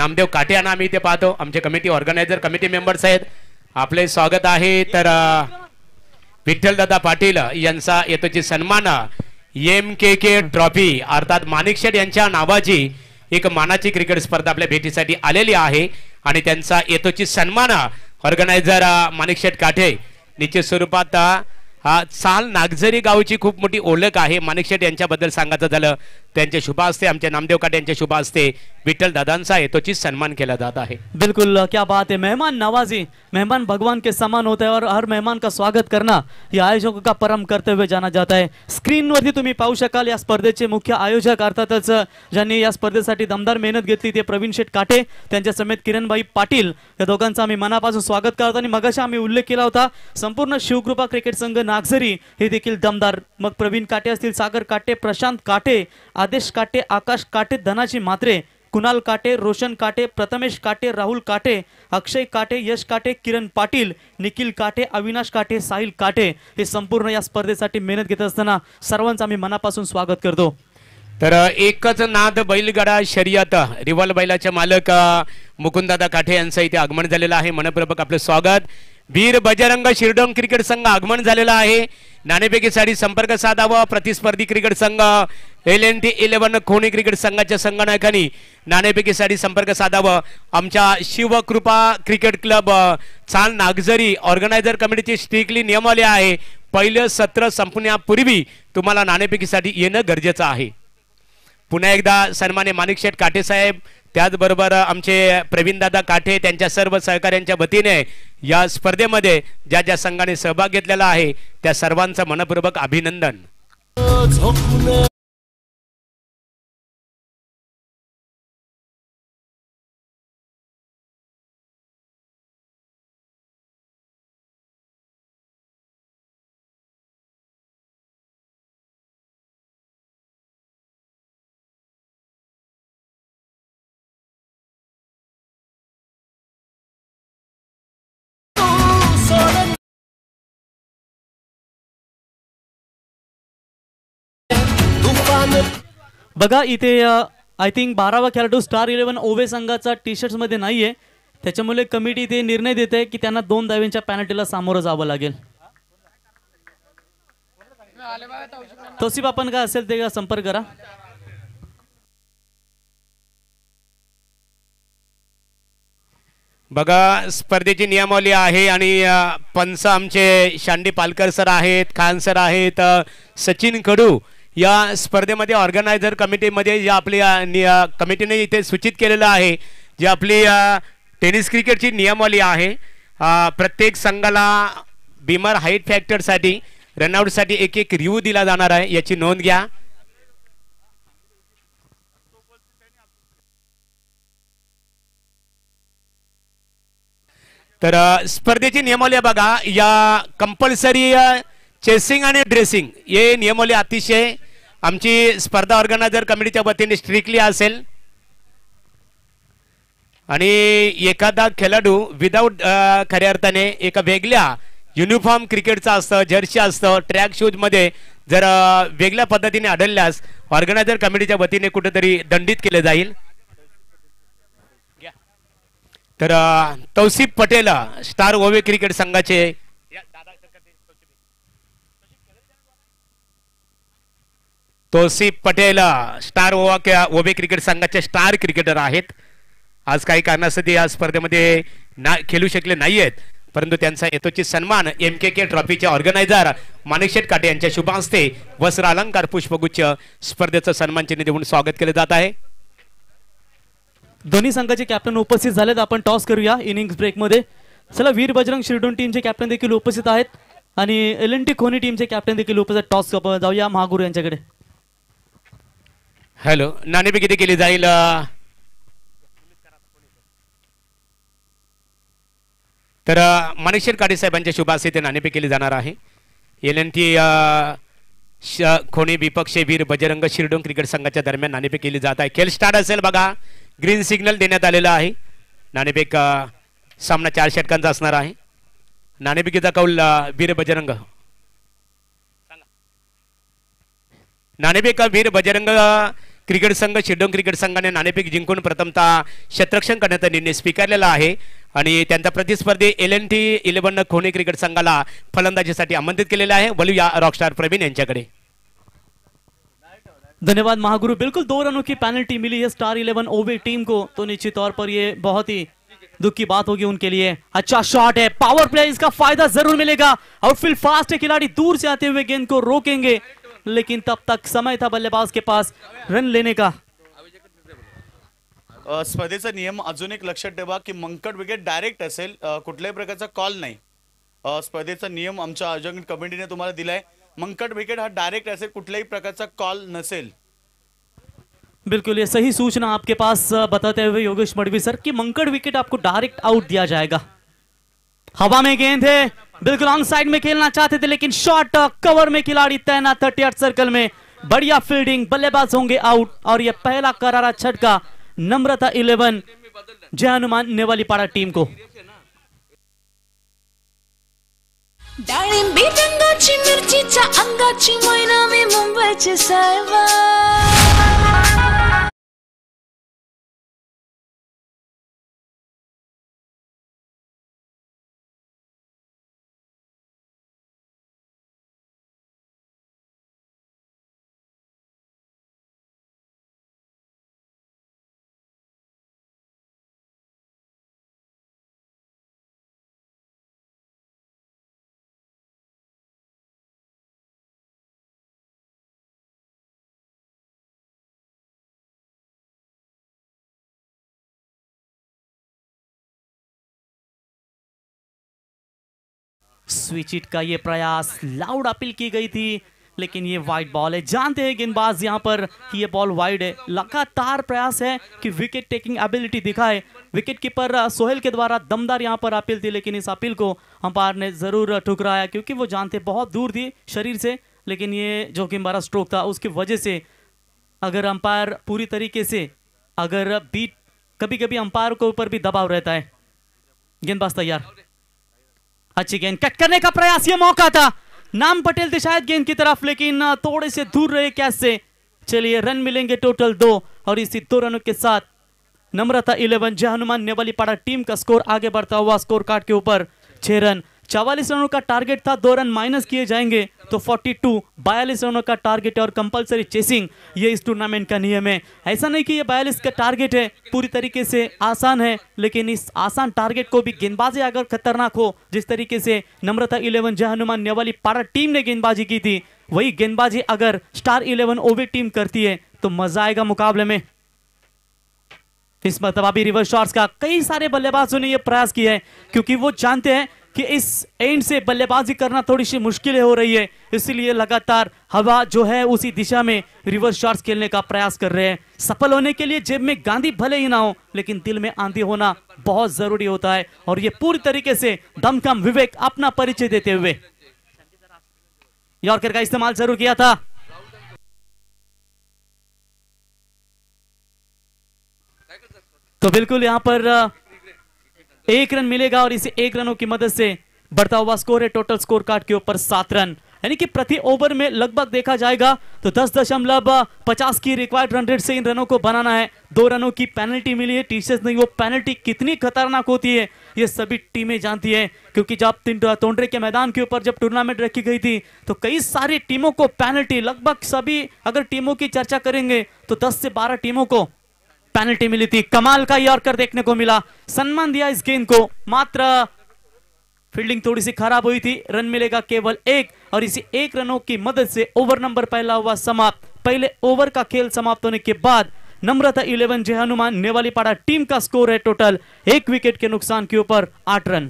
नामदेव काटे यांना आम्ही इथे पाहतो आमचे कमिटी ऑर्गनायझर कमिटी मेंबर्स आहेत आपले स्वागत आहे तर विठ्ठलदादा पाटील यांचा येतोची सन्मान एम के के ट्रॉफी अर्थात माणिक शेट यांच्या नावाची एक मानाची क्रिकेट स्पर्धा आपल्या भेटीसाठी आलेली आहे आणि त्यांचा येतोची सन्मान ऑर्गनायझर माणिक शेट काठे निश्चित स्वरूपात साल नागझरी गावची खूप मोठी ओळख आहे माणिकशेठ यांच्याबद्दल सांगायचं झालं त्यांचे शुभा असते आमचे नामदेव काटे यांचे शुभा असते विठ्ठल दादांचा आहे तोची सन्मान केला जात आहे बिलकुल क्या बात है मेहमान नवाजी मेहमान भगवान के समान होते आहे और हर मेहमान का स्वागत करना या आयोजक का परम कर्तव्य जाना जात आहे स्क्रीनवरती तुम्ही पाहू शकाल या स्पर्धेचे मुख्य आयोजक अर्थातच ज्यांनी या स्पर्धेसाठी दमदार मेहनत घेतली ते प्रवीण शेठ काटे त्यांच्या समेत किरणबाई पाटील या दोघांचं आम्ही मनापासून स्वागत करतो आणि मगाशी आम्ही उल्लेख केला होता संपूर्ण शिवकृपा क्रिकेट संघ नागझरी हे देखील दमदार मग प्रवीण काटे असतील सागर काटे प्रशांत काटे आदेश काटे आकाश काटे धनाजी मात्रे कुणाल काटे रोशन काटे प्रथमेश काटे राहुल काटे अक्षय काटे यश काटे किरण पाटील निखिल काटे अविनाश काटे साहिल काटे हे संपूर्ण या स्पर्धेसाठी मेहनत घेत असताना सर्वांचं आम्ही मनापासून स्वागत करतो तर एकच नाद बैलगडा शर्यत रिवाल बैलाचे मालक मुकुंददादा काठे यांचं इथे आगमन झालेलं आहे मनपूर्वक आपलं स्वागत वीर बजरंग शिरडोंग क्रिकेट संघ आगमन झालेला आहे नाणेपेकीसाठी संपर्क साधावा प्रतिस्पर्धी क्रिकेट संघ L N T eleven Khoni cricket संघाच्या संगणकांनी नाणेपेकीसाठी संपर्क साधावा आमच्या शिवकृपा क्रिकेट क्लब छान नागझरी ऑर्गनायझर कमिटीची स्ट्रिक्टली नियमावली आहे पहिलं सत्र संपण्यापूर्वी तुम्हाला नाणेपेकीसाठी येणं गरजेचं आहे पुन्हा एकदा सन्माने माणिक शेठ काटेसाहेब त्याचबरोबर आमचे प्रवीणदादा काठे त्यांच्या सर्व सहकाऱ्यांच्या वतीने या स्पर्धेमध्ये ज्या ज्या संघाने सहभाग घेतलेला आहे त्या सर्वांचं मनपूर्वक अभिनंदन बघा इथे आय थिंक बारावा खेळाडू स्टार इलेव्हन ओवे संघाचा टी शर्ट मध्ये नाहीये त्याच्यामुळे कमिटी ते निर्णय देते की त्यांना दोन दाव्यांच्या पॅनल्टीला सामोरं जावं लागेल तोसिफ आपण काय असेल ते संपर्क करा बघा स्पर्धेची नियमावली आहे आणि पंच आमचे शांडी पालकर सर आहेत खान सर आहेत सचिन खडू या स्पर्धेमध्ये ऑर्गनायझर कमिटीमध्ये जे आपली कमिटीने इथे सूचित केलेलं आहे जे आपली टेनिस क्रिकेटची नियमावली आहे प्रत्येक संघाला बिमर हाईट फॅक्टरसाठी रनआउटसाठी एक एक रिव्ह्यू दिला जाणार आहे याची नोंद घ्या तर स्पर्धेची नियमावली बघा या कंपल्सरी चेसिंग आणि ड्रेसिंग हे नियमावली अतिशय आमची स्पर्धा ऑर्गनायझर कमिटीच्या वतीने स्ट्रिक्टली असेल आणि एखादा खेळाडू विदाऊट खऱ्या अर्थाने एका वेगळ्या युनिफॉर्म क्रिकेटचा असतं जर्सी असतं ट्रॅक शूजमध्ये जर वेगळ्या पद्धतीने आढळल्यास ऑर्गनायझर कमिटीच्या वतीने कुठेतरी दंडित केले जाईल तर तौसिफ पटेल स्टार ओवे क्रिकेट संघाचे तुळसी पटेल स्टार ओवा क्या ओबे क्रिकेट संघाचे स्टार क्रिकेटर आहेत आज काही कारणासाठी या स्पर्धेमध्ये ना खेळू शकले नाही आहेत परंतु त्यांचा येतोची सन्मान एम के के ट्रॉफीचे ऑर्गनायझर माणिकशेठ काटे यांच्या शुभ हस्ते वस्त्र अलंकार पुष्पगुच्छ स्पर्धेचं सन्मान चिन्ह देऊन स्वागत केले जात आहे दोन्ही संघाचे कॅप्टन उपस्थित झालेत आपण टॉस करूया इनिंग्स ब्रेकमध्ये चला वीर बजरंग शिरडून टीमचे कॅप्टन देखील उपस्थित आहेत आणि एल एन खोनी टीमचे कॅप्टन देखील उपस्थित टॉस जाऊया महागुरू यांच्याकडे हॅलो नाणेपी किती केली जाईल तर मानेश्वर काडे साहेबांच्या शुभास ते नाणेपी केली जाणार आहे एल एन टी खोणी विपक्ष वीर बजरंग शिरडोंग क्रिकेट संघाच्या दरम्यान नाणेपी केली जात आहे खेळ स्टार्ट असेल बघा ग्रीन सिग्नल देण्यात आलेला आहे नाणेपेक सामना चार षटकांचा असणार आहे नाणेपिकेचा कौल वीर बजरंग नाणेपेक वीर बजरंग क्रिकेट संघ शिडोंग क्रिकेट संघाने नाणेफेक जिंकून प्रथमता क्षेत्रक्षण कर निर्णय स्वीकार है आणि प्रतिस्पर्धी एल एन टी इलेव्हन खोने क्रिकेट संघाला फलंदाजी आमंत्रित केलेला आहे बलूया रॉकस्टार प्रवीण धन्यवाद महागुरु बिल्कुल दो रनों की पेनल्टी मिली है स्टार इलेवन ओवे टीम को तो निश्चित तौर पर ये बहुत ही दुख की बात होगी उनके लिए अच्छा शॉट है पावर प्ले इसका फायदा जरूर मिलेगा और फिर फास्ट है खिलाड़ी दूर से आते हुए गेंद को रोकेंगे लेकिन तब तक समय था बल्लेबाज के पास रन लेने का स्पर्धेचा नियम अजु एक लक्ष्य ठेवा कि मंकट विकेट डायरेक्ट असेल कुठल्याही प्रकारचा कॉल नाही स्पर्धेचा नियम आमच्या आयोजन कमिटीने तुम्हाला दिलाय मंकट विकेट हा डायरेक्ट असेल कुठल्याही प्रकारचा कॉल न बिल्कुल ये सही सूचना आपके पास बताते हुए योगेश मडवी सर कि मंकड़ विकेट आपको डायरेक्ट आउट दिया जाएगा हवा में गेंद है बिल्कुल ऑन साइड में खेलना चाहते थे लेकिन शॉर्ट कवर में खिलाड़ी तैनात थर्टी सर्कल में बढ़िया फील्डिंग बल्लेबाज होंगे आउट और यह पहला करारा छटका नम्रता इलेवन जय हनुमान नेवाली पाड़ा टीम को डाळिंबी रंगाची अंगाची मैना मी स्विचिट का ये प्रयास लाउड अपील की गई थी लेकिन ये वाइड बॉल है जानते हैं गेंदबाज यहाँ पर कि ये बॉल वाइड है लगातार प्रयास है कि विकेट टेकिंग एबिलिटी दिखाए विकेट कीपर सोहेल के द्वारा दमदार यहाँ पर अपील थी लेकिन इस अपील को अंपायर ने ज़रूर ठुकराया क्योंकि वो जानते बहुत दूर थी शरीर से लेकिन ये जो गेंदबारा स्ट्रोक था उसकी वजह से अगर अंपायर पूरी तरीके से अगर बीट कभी कभी अंपायर के ऊपर भी दबाव रहता है गेंदबाज तैयार अच्छी गेंद कट करने का प्रयास ये मौका था नाम पटेल थे शायद गेंद की तरफ लेकिन थोड़े से दूर रहे कैच से चलिए रन मिलेंगे टोटल दो और इसी दो रनों के साथ नम्रता इलेवन जय हनुमान पड़ा टीम का स्कोर आगे बढ़ता हुआ स्कोर कार्ड के ऊपर छह रन चवालीस रनों का टारगेट था दो रन माइनस किए जाएंगे तो 42 टू बयालीस रनों का टारगेट है और कंपलसरी चेसिंग ये इस टूर्नामेंट का नियम है ऐसा नहीं कि ये बयालीस का टारगेट है पूरी तरीके से आसान है लेकिन इस आसान टारगेट को भी गेंदबाजी अगर खतरनाक हो जिस तरीके से नम्रता इलेवन जय हनुमान नेवाली पारा टीम ने गेंदबाजी की थी वही गेंदबाजी अगर स्टार इलेवन ओवी टीम करती है तो मजा आएगा मुकाबले में इस मतलब अभी रिवर्स शॉर्ट्स का कई सारे बल्लेबाजों ने यह प्रयास किया है क्योंकि वो जानते हैं कि इस एंड से बल्लेबाजी करना थोड़ी सी मुश्किल हो रही है इसीलिए लगातार हवा जो है उसी दिशा में रिवर्स शॉट्स खेलने का प्रयास कर रहे हैं सफल होने के लिए जेब में गांधी भले ही ना हो लेकिन दिल में आंधी होना बहुत जरूरी होता है और ये पूरी तरीके से दमखम विवेक अपना परिचय देते हुए यॉर्कर का इस्तेमाल जरूर किया था तो बिल्कुल यहां पर एक रन मिलेगा और इसे एक रनों की मदद से बढ़ता हुआ स्कोर है टोटल स्कोर कार्ड के ऊपर सात रन यानी कि प्रति ओवर में लगभग देखा जाएगा तो दस दशमलव पचास की रिक्वायर्ड रन रेट से इन रनों को बनाना है दो रनों की पेनल्टी मिली है टीचर्स नहीं वो पेनल्टी कितनी खतरनाक होती है ये सभी टीमें जानती है क्योंकि जब तोंडरे के मैदान के ऊपर जब टूर्नामेंट रखी गई थी तो कई सारी टीमों को पेनल्टी लगभग सभी अगर टीमों की चर्चा करेंगे तो दस से बारह टीमों को पेनल्टी मिली थी कमाल का यॉर्कर देखने को मिला सम्मान दिया इस गेंद को मात्र फील्डिंग थोड़ी सी खराब हुई थी रन मिलेगा केवल एक और इसी एक रनों की मदद से ओवर नंबर पहला हुआ समाप्त पहले ओवर का खेल समाप्त होने के बाद नम्रता इलेवन जय हनुमान नेवालीपाड़ा टीम का स्कोर है टोटल एक विकेट के नुकसान के ऊपर आठ रन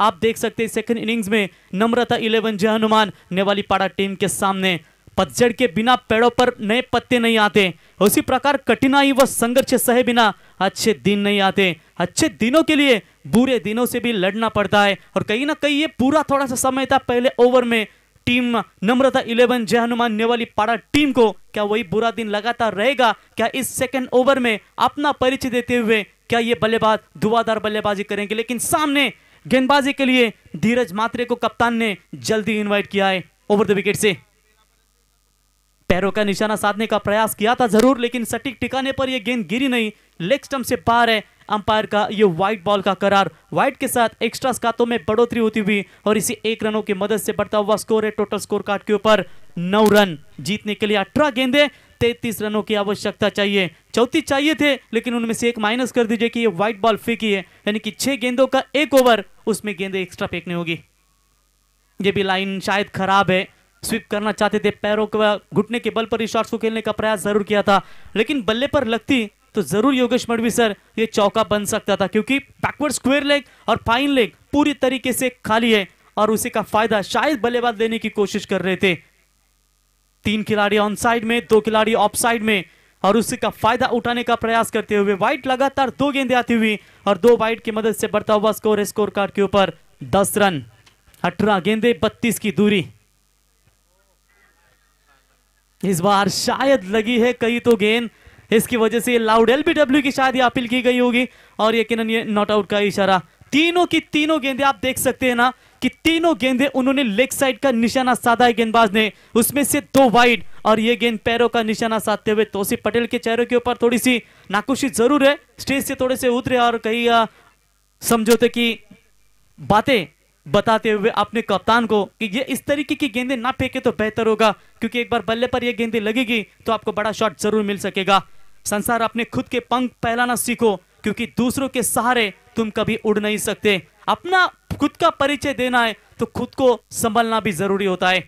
आप देख सकते हैं सेकंड इनिंग्स में नम्रता इलेवन जय हनुमान नेवाली पाड़ा टीम के सामने पतझड़ के बिना पेड़ों पर नए पत्ते नहीं आते उसी प्रकार कठिनाई व संघर्ष सहे बिना अच्छे दिन नहीं आते अच्छे दिनों के लिए बुरे दिनों से भी लड़ना पड़ता है और कहीं ना कहीं ये पूरा थोड़ा सा समय था पहले ओवर में टीम नम्रता इलेवन जय हनुमान नेवाली पाड़ा टीम को क्या वही बुरा दिन लगातार रहेगा क्या इस सेकेंड ओवर में अपना परिचय देते हुए क्या ये बल्लेबाज धुआधार बल्लेबाजी करेंगे लेकिन सामने गेंदबाजी के लिए धीरज मात्रे को कप्तान ने जल्दी इन्वाइट किया है ओवर द विकेट से पैरों का निशाना साधने का प्रयास किया था जरूर लेकिन सटीक ठिकाने पर यह गेंद गिरी नहीं लेग स्टम्प से पार है अंपायर का यह व्हाइट बॉल का करार व्हाइट के साथ एक्स्ट्रा स्कातों में बढ़ोतरी होती हुई और इसी एक रनों की मदद से बढ़ता हुआ स्कोर है टोटल स्कोर कार्ड के ऊपर नौ रन जीतने के लिए अठारह गेंदे तैतीस रनों की आवश्यकता चाहिए चौतीस चाहिए थे लेकिन उनमें से एक माइनस कर दीजिए कि ये व्हाइट बॉल फेंकी है यानी कि छह गेंदों का एक ओवर उसमें गेंदे एक्स्ट्रा फेंकनी होगी ये भी लाइन शायद खराब है स्वीप करना चाहते थे पैरों के घुटने के बल पर शॉर्ट्स को खेलने का प्रयास जरूर किया था लेकिन बल्ले पर लगती तो जरूर योगेश मडवी सर ये चौका बन सकता था क्योंकि बैकवर्ड स्क्वेयर लेग और फाइन लेग पूरी तरीके से खाली है और उसी का फायदा शायद बल्लेबाज लेने की कोशिश कर रहे थे तीन खिलाड़ी ऑन साइड में दो खिलाड़ी ऑफ साइड में और उसी का फायदा उठाने का प्रयास करते हुए व्हाइट लगातार दो गेंदे आती हुई और दो व्हाइट की मदद से बढ़ता हुआ स्कोर स्कोर कार्ड के ऊपर दस रन अठारह गेंदे बत्तीस की दूरी इस बार शायद लगी है कहीं तो गेंद इसकी वजह से लाउड एलबीडब्ल्यू की शायद अपील की गई होगी और यकीन नॉट आउट का इशारा तीनों की तीनों गेंदे आप देख सकते हैं ना कि तीनों गेंदे उन्होंने लेग साइड का निशाना साधा है गेंदबाज ने उसमें से दो वाइड और ये गेंद पैरों का निशाना साधते हुए तोसिफ पटेल के चेहरे के ऊपर थोड़ी सी नाकुशी जरूर है स्टेज से थोड़े से उतरे और कही समझौते की बातें बताते हुए अपने कप्तान को कि ये इस तरीके की गेंदे ना फेंके तो बेहतर होगा क्योंकि एक बार बल्ले पर ये गेंदे लगेगी तो आपको बड़ा शॉट जरूर मिल सकेगा संसार अपने खुद के पंख फैलाना सीखो क्योंकि दूसरों के सहारे तुम कभी उड़ नहीं सकते अपना खुद का परिचय देना है तो खुद को संभलना भी जरूरी होता है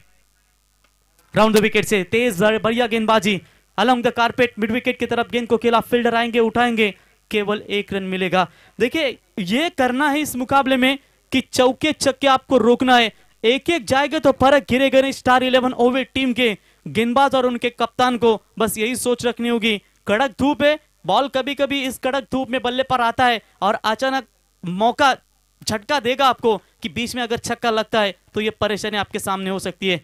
राउंड द विकेट से तेज बढ़िया गेंदबाजी along the carpet mid wicket की तरफ गेंद को खेला फील्डर आएंगे उठाएंगे केवल एक रन मिलेगा देखिए ये करना है इस मुकाबले में कि चौके चक्के आपको रोकना है एक एक जाएगा तो फर्क गिरे गए स्टार इलेवन ओवे टीम के गेंदबाज और उनके कप्तान को बस यही सोच रखनी होगी कड़क धूप है बॉल कभी कभी इस कड़क धूप में बल्ले पर आता है और अचानक मौका झटका देगा आपको कि बीच में अगर छक्का लगता है तो ये परेशानी आपके सामने हो सकती है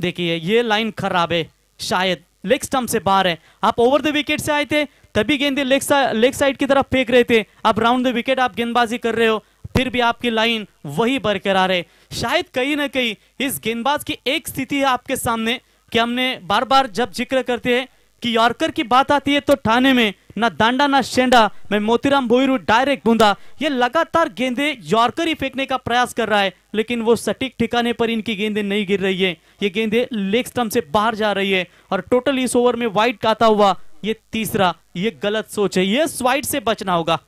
देखिए ये लाइन खराब है शायद लेग स्टम्प से बाहर है आप ओवर द विकेट से आए थे तभी गेंदे लेग लेग साइड की तरफ फेंक रहे थे अब राउंड द विकेट आप गेंदबाजी कर रहे हो फिर भी आपकी लाइन वही बरकरार है शायद कहीं ना कहीं इस गेंदबाज की एक स्थिति है आपके सामने कि हमने बार बार जब जिक्र करते हैं कि यॉर्कर की बात आती है तो ठाणे में ना दांडा ना शेंडा मैं मोतीराम भोईरू डायरेक्ट बूंदा ये लगातार गेंदे यॉर्कर ही फेंकने का प्रयास कर रहा है लेकिन वो सटीक ठिकाने पर इनकी गेंदे नहीं गिर रही है ये गेंदे लेग स्टम्प से बाहर जा रही है और टोटल इस ओवर में वाइड काता हुआ ये तीसरा ये गलत सोच है ये स्वाइट से बचना होगा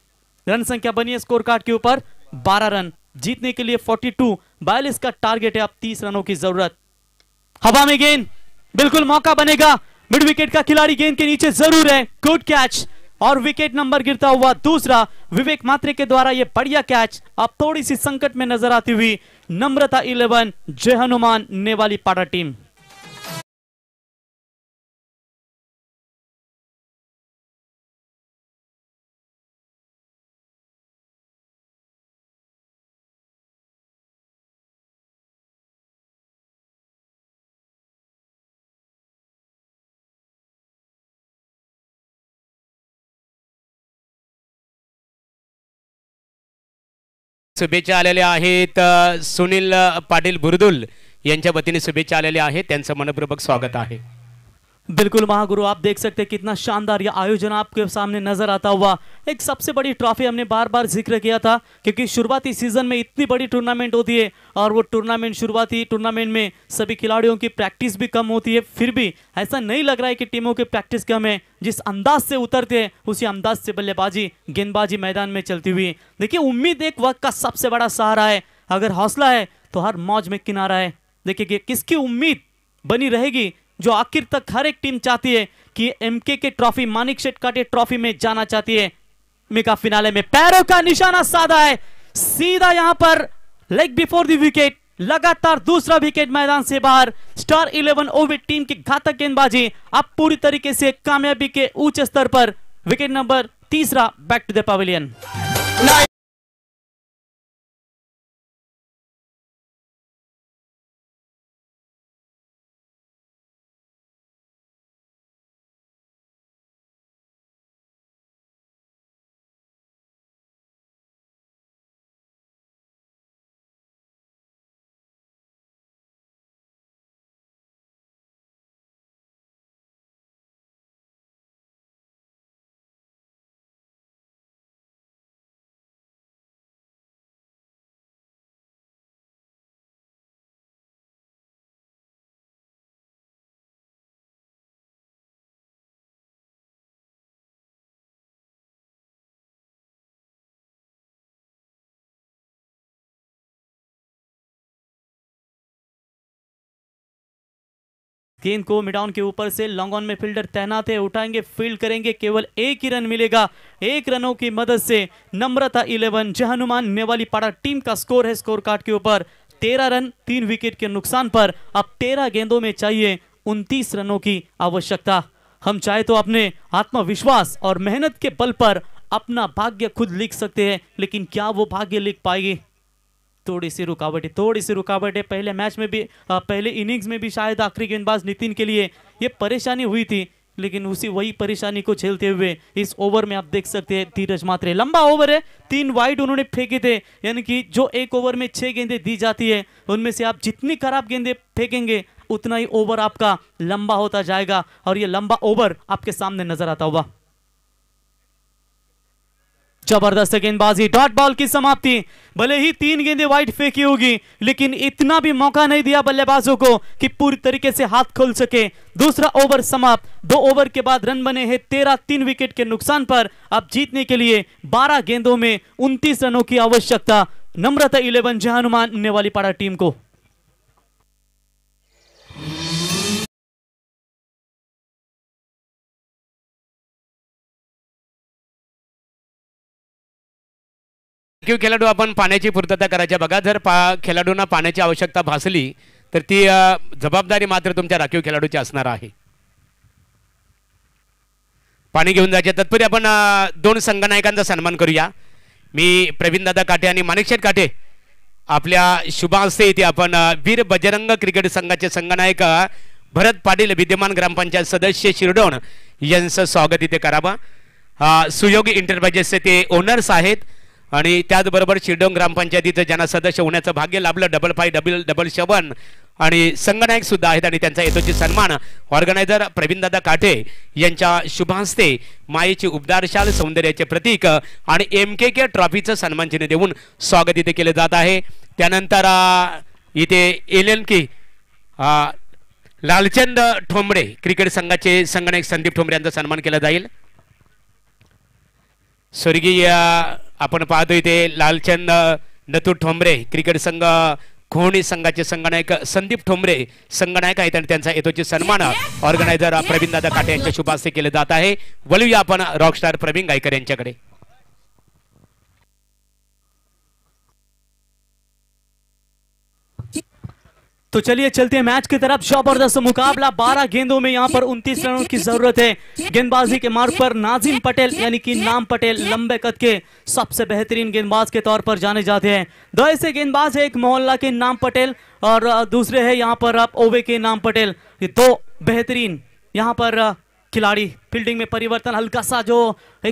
रन संख्या बनी है स्कोर कार्ड के ऊपर बारह रन जीतने के लिए फोर्टी टू बयालीस का टारगेट है अब तीस रनों की जरूरत हवा में गेंद बिल्कुल मौका बनेगा मिड विकेट का खिलाड़ी गेंद के नीचे जरूर है गुड कैच और विकेट नंबर गिरता हुआ दूसरा विवेक मात्रे के द्वारा ये बढ़िया कैच अब थोड़ी सी संकट में नजर आती हुई नम्रता इलेवन जय हनुमान नेवाली पाटा टीम शुभेच्छा आलेल्या आहेत सुनील पाटील बुरदुल यांच्या वतीने शुभेच्छा आलेल्या आहेत त्यांचं मनपूर्वक स्वागत आहे बिल्कुल महागुरु आप देख सकते हैं कितना शानदार यह आयोजन आपके सामने नजर आता हुआ एक सबसे बड़ी ट्रॉफी हमने बार बार जिक्र किया था क्योंकि शुरुआती सीजन में इतनी बड़ी टूर्नामेंट होती है और वो टूर्नामेंट शुरुआती टूर्नामेंट में सभी खिलाड़ियों की प्रैक्टिस भी कम होती है फिर भी ऐसा नहीं लग रहा है कि टीमों की प्रैक्टिस कम है जिस अंदाज से उतरते हैं उसी अंदाज से बल्लेबाजी गेंदबाजी मैदान में चलती हुई देखिए उम्मीद एक वक्त का सबसे बड़ा सहारा है अगर हौसला है तो हर मौज में किनारा है देखिए किसकी उम्मीद बनी रहेगी जो आखिर तक हर एक टीम चाहती है कि एमके के ट्रॉफी मानिक शेट काटे ट्रॉफी में जाना चाहती है मेगा फिनाले में पैरों का निशाना साधा है सीधा यहां पर लेग बिफोर द विकेट लगातार दूसरा विकेट मैदान से बाहर स्टार इलेवन ओवर टीम की घातक गेंदबाजी अब पूरी तरीके से कामयाबी के उच्च स्तर पर विकेट नंबर तीसरा बैक टू द पवेलियन गेंद को मिडाउन के ऊपर से लॉन्ग ऑन में फील्डर तैनात है उठाएंगे फील्ड करेंगे केवल एक ही रन मिलेगा एक रनों की मदद से नम्रता इलेवन जहनुमान नेवाली पाड़ा टीम का स्कोर है स्कोर कार्ड के ऊपर तेरह रन तीन विकेट के नुकसान पर अब तेरह गेंदों में चाहिए उनतीस रनों की आवश्यकता हम चाहे तो अपने आत्मविश्वास और मेहनत के बल पर अपना भाग्य खुद लिख सकते हैं लेकिन क्या वो भाग्य लिख पाएगी थोड़ी सी रुकावटें थोड़ी सी रुकावटें पहले मैच में भी पहले इनिंग्स में भी शायद आखिरी गेंदबाज नितिन के लिए ये परेशानी हुई थी लेकिन उसी वही परेशानी को झेलते हुए इस ओवर में आप देख सकते हैं धीरज मात्रे लंबा ओवर है तीन वाइड उन्होंने फेंके थे यानी कि जो एक ओवर में छह गेंदे दी जाती है उनमें से आप जितनी खराब गेंदे फेंकेंगे उतना ही ओवर आपका लंबा होता जाएगा और ये लंबा ओवर आपके सामने नजर आता हुआ जबरदस्त गेंदबाजी डॉट बॉल की समाप्ति भले ही तीन गेंदे वाइड फेंकी होगी लेकिन इतना भी मौका नहीं दिया बल्लेबाजों को कि पूरी तरीके से हाथ खोल सके दूसरा ओवर समाप्त दो ओवर के बाद रन बने हैं तेरह तीन विकेट के नुकसान पर अब जीतने के लिए बारह गेंदों में उनतीस रनों की आवश्यकता नम्रता इलेवन जहानुमान वाली पाड़ा टीम को राखीव खेळाडू आपण पाण्याची पूर्तता करायची बघा जर पा खेळाडूंना पाण्याची आवश्यकता भासली तर ती जबाबदारी मात्र तुमच्या राखीव खेळाडूची असणार आहे पाणी घेऊन जायचे तत्पूर्वी आपण दोन संघनायकांचा सन्मान करूया मी प्रवीणदादा काटे आणि माणिकशेठ काटे आपल्या शुभांस्ते इथे आपण वीर बजरंग क्रिकेट संघाचे संघनायक भरत पाटील विद्यमान ग्रामपंचायत सदस्य शिरडोण यांचं स्वागत इथे करावं सुयोगी इंटरप्राइजेसचे ते ओनर्स आहेत आणि त्याचबरोबर शिरडोंग ग्रामपंचायतीचं ज्यांना सदस्य होण्याचं भाग्य लाभलं double five double double seven आणि संगनायक सुद्धा आहेत आणि त्यांचा येतोची सन्मान ऑर्गनायझर प्रवीणदादा काठे यांच्या शुभहस्ते मायेची उबदारशाल सौंदर्याचे प्रतीक आणि एम के के ट्रॉफीचं सन्मानचिन्ह देऊन स्वागत इथे केलं जात आहे त्यानंतर इथे एल एन की लालचंद ठोंबडे क्रिकेट संघाचे संगणक संदीप ठोंबरे यांचा सन्मान केला जाईल स्वर्गीय आपण पाहतो इथे लालचंद नथू ठोंबरे क्रिकेट संघ खोणी संघाचे संघनायक संदीप ठोंबरे संघनायक आहेत आणि त्यांचा येतोचे सन्मान ऑर्गनायझर प्रवीण दादा काटे यांच्या शुभास्ते केले जात आहे वळूया आपण रॉकस्टार प्रवीण गायकर यांच्याकडे तो चलिए चलते हैं मैच की तरफ जबरदस्त मुकाबला 12 गेंदों में यहाँ पर 29 रनों की जरूरत है गेंदबाजी के मार्ग पर नाजिम पटेल यानी कि नाम पटेल लंबे कद के सबसे बेहतरीन गेंदबाज के तौर पर जाने जाते हैं दो ऐसे गेंदबाज है एक मोहल्ला के नाम पटेल और दूसरे है यहाँ पर आप ओवे के नाम पटेल ये दो बेहतरीन यहाँ पर खिलाड़ी फील्डिंग में परिवर्तन हल्का सा जो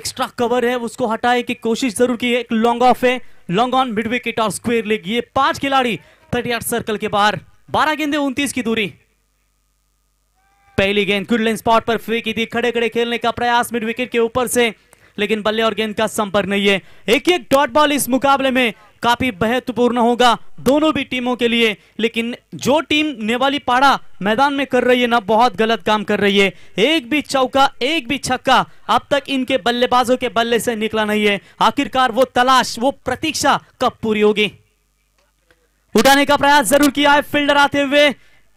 एक्स्ट्रा कवर है उसको हटाए की कोशिश जरूर की एक लॉन्ग ऑफ है लॉन्ग ऑन मिड विकेट और स्क्वेयर लेग ये पांच खिलाड़ी थर्टी सर्कल के बाहर बारह गेंदे उन्तीस की दूरी पहली गेंद गुड स्पॉट पर फ्री की थी खड़े खड़े खेलने का प्रयास मिड विकेट के ऊपर से लेकिन बल्ले और गेंद का संपर्क नहीं है एक एक डॉट बॉल इस मुकाबले में काफी महत्वपूर्ण होगा दोनों भी टीमों के लिए लेकिन जो टीम नेवाली पाड़ा मैदान में कर रही है ना बहुत गलत काम कर रही है एक भी चौका एक भी छक्का अब तक इनके बल्लेबाजों के बल्ले से निकला नहीं है आखिरकार वो तलाश वो प्रतीक्षा कब पूरी होगी उठाने का प्रयास जरूर किया है फील्डर आते हुए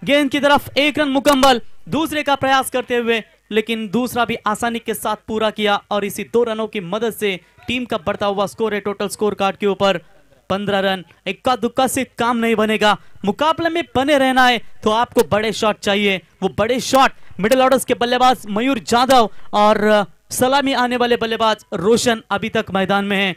गेंद की तरफ एक रन मुकम्मल दूसरे का प्रयास करते हुए लेकिन दूसरा भी आसानी के साथ पूरा किया और इसी दो रनों की मदद से टीम का बढ़ता हुआ स्कोर है टोटल स्कोर कार्ड के ऊपर पंद्रह रन इक्का दुक्का से काम नहीं बनेगा मुकाबले में बने रहना है तो आपको बड़े शॉट चाहिए वो बड़े शॉट मिडिल ऑर्डर्स के बल्लेबाज मयूर जाधव और सलामी आने वाले बल्लेबाज रोशन अभी तक मैदान में है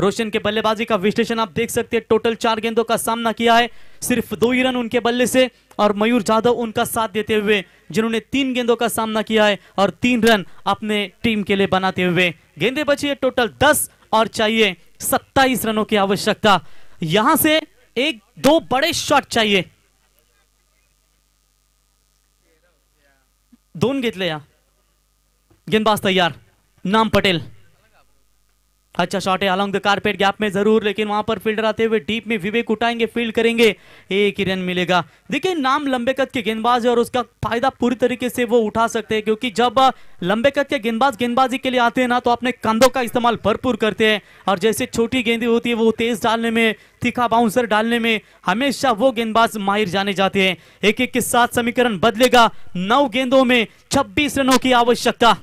रोशन के बल्लेबाजी का विश्लेषण आप देख सकते हैं टोटल चार गेंदों का सामना किया है सिर्फ दो ही रन उनके बल्ले से और मयूर जाधव उनका साथ देते हुए जिन्होंने तीन गेंदों का सामना किया है और तीन रन अपने टीम के लिए बनाते हुए गेंदे बची है टोटल दस और चाहिए सत्ताईस रनों की आवश्यकता यहां से एक दो बड़े शॉट चाहिए दोन घेतले या गेंदबाज तैयार नाम पटेल अच्छा शॉट है अलॉन्ग द कारपेट गैप में जरूर लेकिन वहां पर फील्डर आते हुए डीप में विवेक उठाएंगे फील्ड करेंगे एक ही रन मिलेगा देखिए नाम लंबे कद के गेंदबाज है और उसका फायदा पूरी तरीके से वो उठा सकते हैं क्योंकि जब लंबे कद के गेंदबाज गेंदबाजी के लिए आते हैं ना तो अपने कंधों का इस्तेमाल भरपूर करते हैं और जैसे छोटी गेंदी होती है वो तेज डालने में तीखा बाउंसर डालने में हमेशा वो गेंदबाज माहिर जाने जाते हैं एक एक के साथ समीकरण बदलेगा नौ गेंदों में छब्बीस रनों की आवश्यकता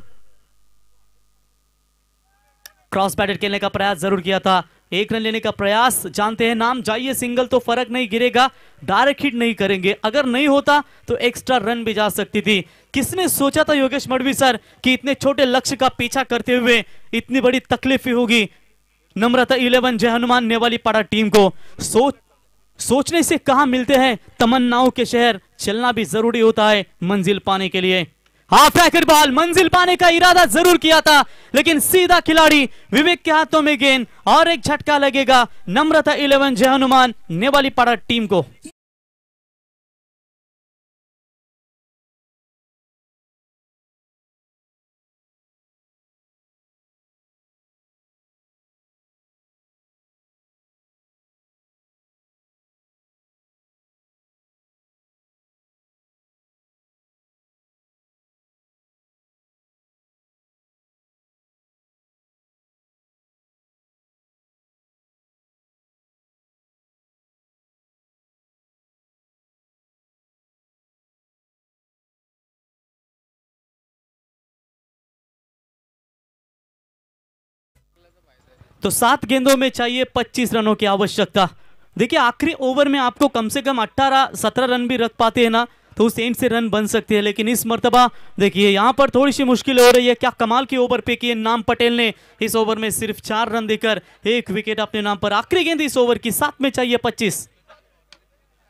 क्रॉस बैटर खेलने का प्रयास जरूर किया था एक रन लेने का प्रयास जानते हैं नाम जाइए सिंगल तो फर्क नहीं गिरेगा डायरेक्ट हिट नहीं करेंगे अगर नहीं होता तो एक्स्ट्रा रन भी जा सकती थी किसने सोचा था योगेश मडवी सर कि इतने छोटे लक्ष्य का पीछा करते हुए इतनी बड़ी तकलीफ होगी नम्रता इलेवन जय हनुमान नेवाली पाड़ा टीम को सोच सोचने से कहा मिलते हैं तमन्नाओं के शहर चलना भी जरूरी होता है मंजिल पाने के लिए हाफ रैकेट बॉल मंजिल पाने का इरादा जरूर किया था लेकिन सीधा खिलाड़ी विवेक के हाथों में गेंद और एक झटका लगेगा नम्रता इलेवन जय हनुमान ने वाली पड़ा टीम को तो सात गेंदों में चाहिए पच्चीस रनों की आवश्यकता देखिए आखिरी ओवर में आपको कम से कम अट्ठारह सत्रह रन भी रख पाते हैं ना तो उस एंड से रन बन सकते हैं लेकिन इस मरतबा देखिए यहां पर थोड़ी सी मुश्किल हो रही है क्या कमाल की ओवर पे किए नाम पटेल ने इस ओवर में सिर्फ चार रन देकर एक विकेट अपने नाम पर आखिरी गेंद इस ओवर की सात में चाहिए पच्चीस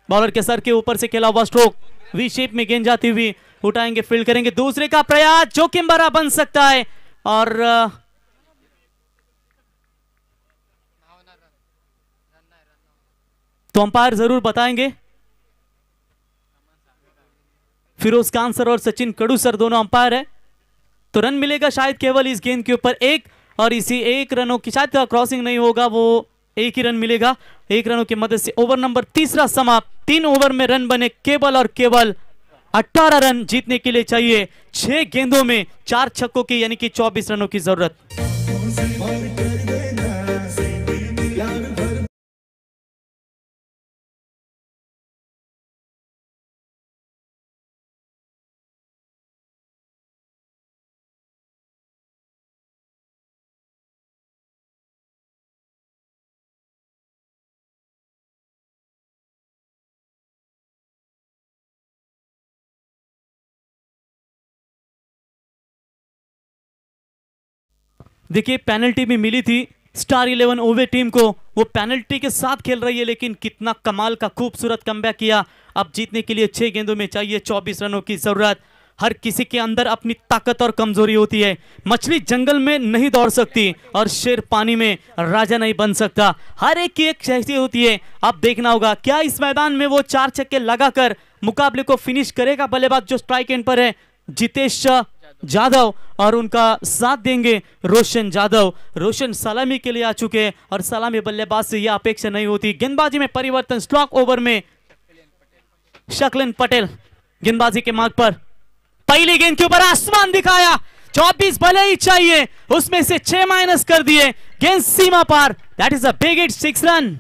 बॉलर के सर के ऊपर से खेला हुआ स्ट्रोक वी शेप में गेंद जाती हुई उठाएंगे फील्ड करेंगे दूसरे का प्रयास जोखिम भरा बन सकता है और तो अंपायर जरूर बताएंगे फिरोज खान सर और सचिन कड़ू सर दोनों अंपायर है तो रन मिलेगा शायद केवल इस गेंद के ऊपर एक और इसी एक रनों की शायद क्रॉसिंग नहीं होगा वो एक ही रन मिलेगा एक रनों की मदद से ओवर नंबर तीसरा समाप्त तीन ओवर में रन बने केवल और केवल 18 रन जीतने के लिए चाहिए छह गेंदों में चार छक्कों की यानी कि 24 रनों की जरूरत देखिए पेनल्टी भी मिली थी स्टार इलेवन ओवे टीम को वो पेनल्टी के साथ खेल रही है लेकिन कितना कमाल का खूबसूरत कम किया अब जीतने के लिए छह गेंदों में चाहिए चौबीस रनों की ज़रूरत हर किसी के अंदर अपनी ताकत और कमजोरी होती है मछली जंगल में नहीं दौड़ सकती और शेर पानी में राजा नहीं बन सकता हर एक की एक शहसी होती है अब देखना होगा क्या इस मैदान में वो चार छक्के लगाकर मुकाबले को फिनिश करेगा बल्लेबाज जो स्ट्राइक एंड पर है जितेश शाह जाधव और उनका साथ देंगे रोशन जाधव रोशन सलामी के लिए आ चुके हैं और सलामी बल्लेबाज से यह अपेक्षा नहीं होती गेंदबाजी में परिवर्तन स्टॉक ओवर में शकलन पटेल गेंदबाजी के मार्ग पर पहली गेंद के ऊपर आसमान दिखाया चौबीस भले ही चाहिए उसमें से छह माइनस कर दिए गेंद सीमा पार that is a it six run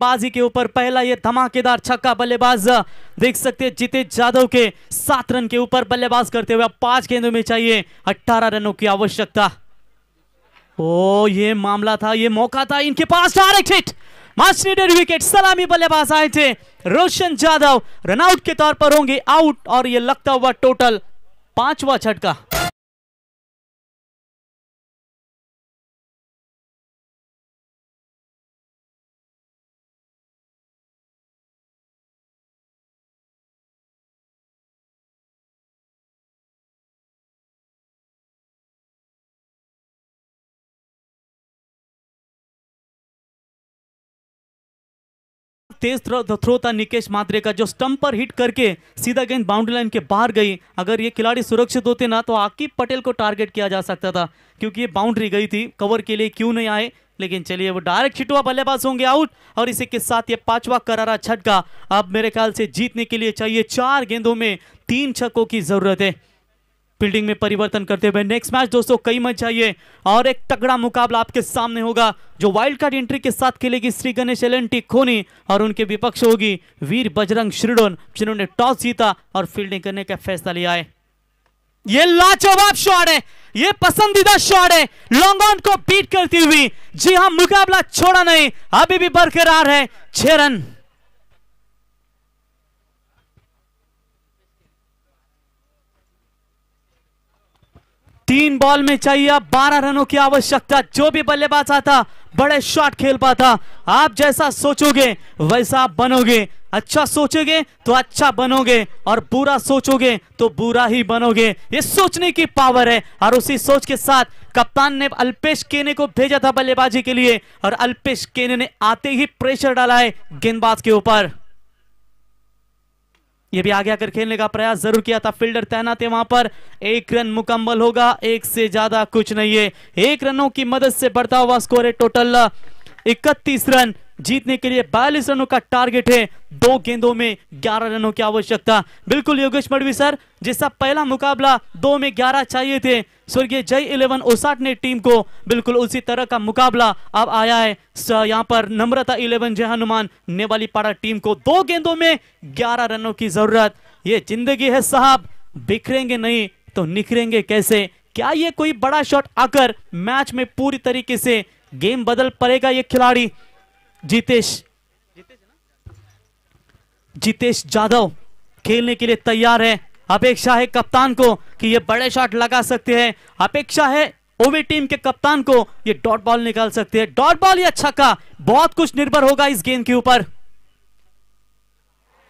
बाजी के ऊपर पहला ये धमाकेदार छक्का बल्लेबाज देख सकते हैं जितेश जाधव के सात रन के ऊपर बल्लेबाज करते हुए पांच गेंदों में चाहिए अट्ठारह रनों की आवश्यकता ओ ये मामला था ये मौका था इनके पास डायरेक्ट हिट मास्टर विकेट सलामी बल्लेबाज आए थे रोशन जाधव रनआउट के तौर पर होंगे आउट और ये लगता हुआ टोटल पांचवा छटका तेज थ्रो, थ्रो था निकेश मात्रे का जो स्टंप पर हिट करके सीधा गेंद बाउंड्री लाइन के बाहर गई अगर ये खिलाड़ी सुरक्षित होते ना तो आकिब पटेल को टारगेट किया जा सकता था क्योंकि ये बाउंड्री गई थी कवर के लिए क्यों नहीं आए लेकिन चलिए वो डायरेक्ट छिटवा बल्लेबाज होंगे आउट और इसी के साथ ये पांचवा करारा छटका अब मेरे ख्याल से जीतने के लिए चाहिए चार गेंदों में तीन छक्कों की जरूरत है फील्डिंग में परिवर्तन करते हुए नेक्स्ट मैच दोस्तों कई मच चाहिए और एक तगड़ा मुकाबला आपके सामने होगा जो वाइल्ड कार्ड एंट्री के साथ खेलेगी श्री गणेश एल खोनी और उनके विपक्ष होगी वीर बजरंग श्रीडोन जिन्होंने टॉस जीता और फील्डिंग करने का फैसला लिया है ये लाजवाब शॉट है ये पसंदीदा शॉट है लॉन्ग ऑन को बीट करती हुई जी हाँ मुकाबला छोड़ा नहीं अभी भी बरकरार है छह रन तीन बॉल में चाहिए बारह रनों की आवश्यकता जो भी बल्लेबाज आता बड़े शॉट खेल पाता आप जैसा सोचोगे वैसा आप बनोगे अच्छा सोचोगे तो अच्छा बनोगे और बुरा सोचोगे तो बुरा ही बनोगे ये सोचने की पावर है और उसी सोच के साथ कप्तान ने अल्पेश केने को भेजा था बल्लेबाजी के लिए और अल्पेश केने ने आते ही प्रेशर डाला है गेंदबाज के ऊपर ये भी आगे आकर खेलने का प्रयास जरूर किया था फील्डर तैनात है वहां पर एक रन मुकम्मल होगा एक से ज्यादा कुछ नहीं है एक रनों की मदद से बढ़ता हुआ स्कोर है टोटल इकतीस रन जीतने के लिए बयालीस रनों का टारगेट है दो गेंदों में ग्यारह रनों की आवश्यकता बिल्कुल योगेश मडवी सर जैसा पहला मुकाबला दो में ग्यारह चाहिए थे स्वर्गीय जय इलेवन ओसाट ने टीम को बिल्कुल उसी तरह का मुकाबला अब आया है यहाँ पर नम्रता इलेवन जय हनुमान ने वाली पाड़ा टीम को दो गेंदों में ग्यारह रनों की जरूरत ये जिंदगी है साहब बिखरेंगे नहीं तो निखरेंगे कैसे क्या ये कोई बड़ा शॉट आकर मैच में पूरी तरीके से गेम बदल पड़ेगा ये खिलाड़ी जितेश जितेश जाधव खेलने के लिए तैयार है अपेक्षा है कप्तान को कि ये बड़े शॉट लगा सकते हैं अपेक्षा है ओवी टीम के कप्तान को ये डॉट बॉल निकाल सकते हैं डॉट बॉल या छक्का बहुत कुछ निर्भर होगा इस गेंद के ऊपर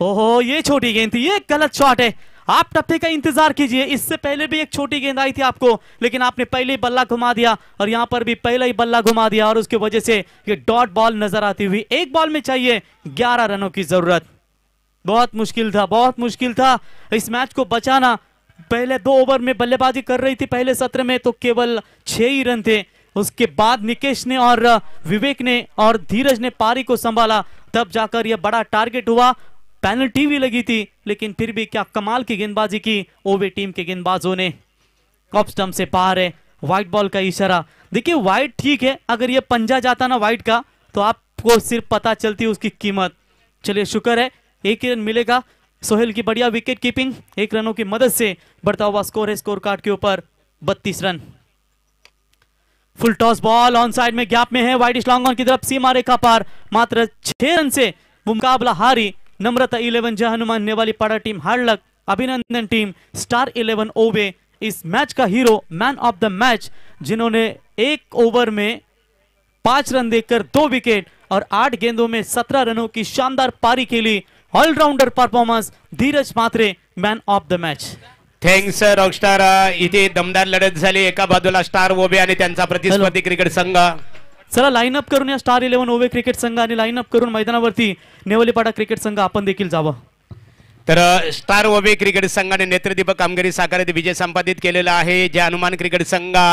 ओहो ये छोटी गेंद थी ये गलत शॉट है आप टप्पे का इंतजार कीजिए इससे पहले भी एक छोटी गेंद आई थी आपको लेकिन आपने पहले बल्ला घुमा दिया और यहां पर भी पहला ही बल्ला घुमा दिया और उसकी वजह से ये डॉट बॉल नजर आती हुई एक बॉल में चाहिए ग्यारह रनों की जरूरत बहुत मुश्किल था बहुत मुश्किल था इस मैच को बचाना पहले दो ओवर में बल्लेबाजी कर रही थी पहले सत्र में तो केवल छह ही रन थे उसके बाद निकेश ने और विवेक ने और धीरज ने पारी को संभाला तब जाकर यह बड़ा टारगेट हुआ पेनल्टी भी लगी थी लेकिन फिर भी क्या कमाल की गेंदबाजी की ओवे टीम के गेंदबाजों ने कॉप स्टम्प से पार है व्हाइट बॉल का इशारा देखिए व्हाइट ठीक है अगर ये पंजा जाता ना व्हाइट का तो आपको सिर्फ पता चलती उसकी कीमत चलिए शुक्र है एक रन मिलेगा सोहेल की बढ़िया विकेट कीपिंग एक रनों की मदद से बढ़ता हुआ स्कोर है स्कोर कार्ड के ऊपर बत्तीस run full toss ball on side में गैप में है वाइट लॉन्ग ऑन की तरफ सीमा रेखा पार मात्र छह रन से मुकाबला हारी नम्रता इलेवन जहनुमान नेवाली पाड़ा टीम हार्डलक अभिनंदन टीम स्टार इलेवन ओवे इस मैच का hero man of the match जिन्होंने एक ओवर में पांच रन देकर दो विकेट और आठ गेंदों में सत्रह रनों की शानदार पारी के लिए all rounder performance Dheeraj Patre man of the match sir star इथे दमदार लढत झाली एका बाजूला स्टार ओबे आणि त्यांचा प्रतिस्पर्धी क्रिकेट संघ चला लाईन अप करून या स्टार इलेव्हन ओवे क्रिकेट संघ आणि लाईन अप करून मैदानावरती नेवलीपाडा क्रिकेट संघ आपण देखील जावं तर स्टार ओबे क्रिकेट संघाने नेत्रदीपक कामगिरी साकारत विजय संपादित केलेला आहे जे हनुमान क्रिकेट संघा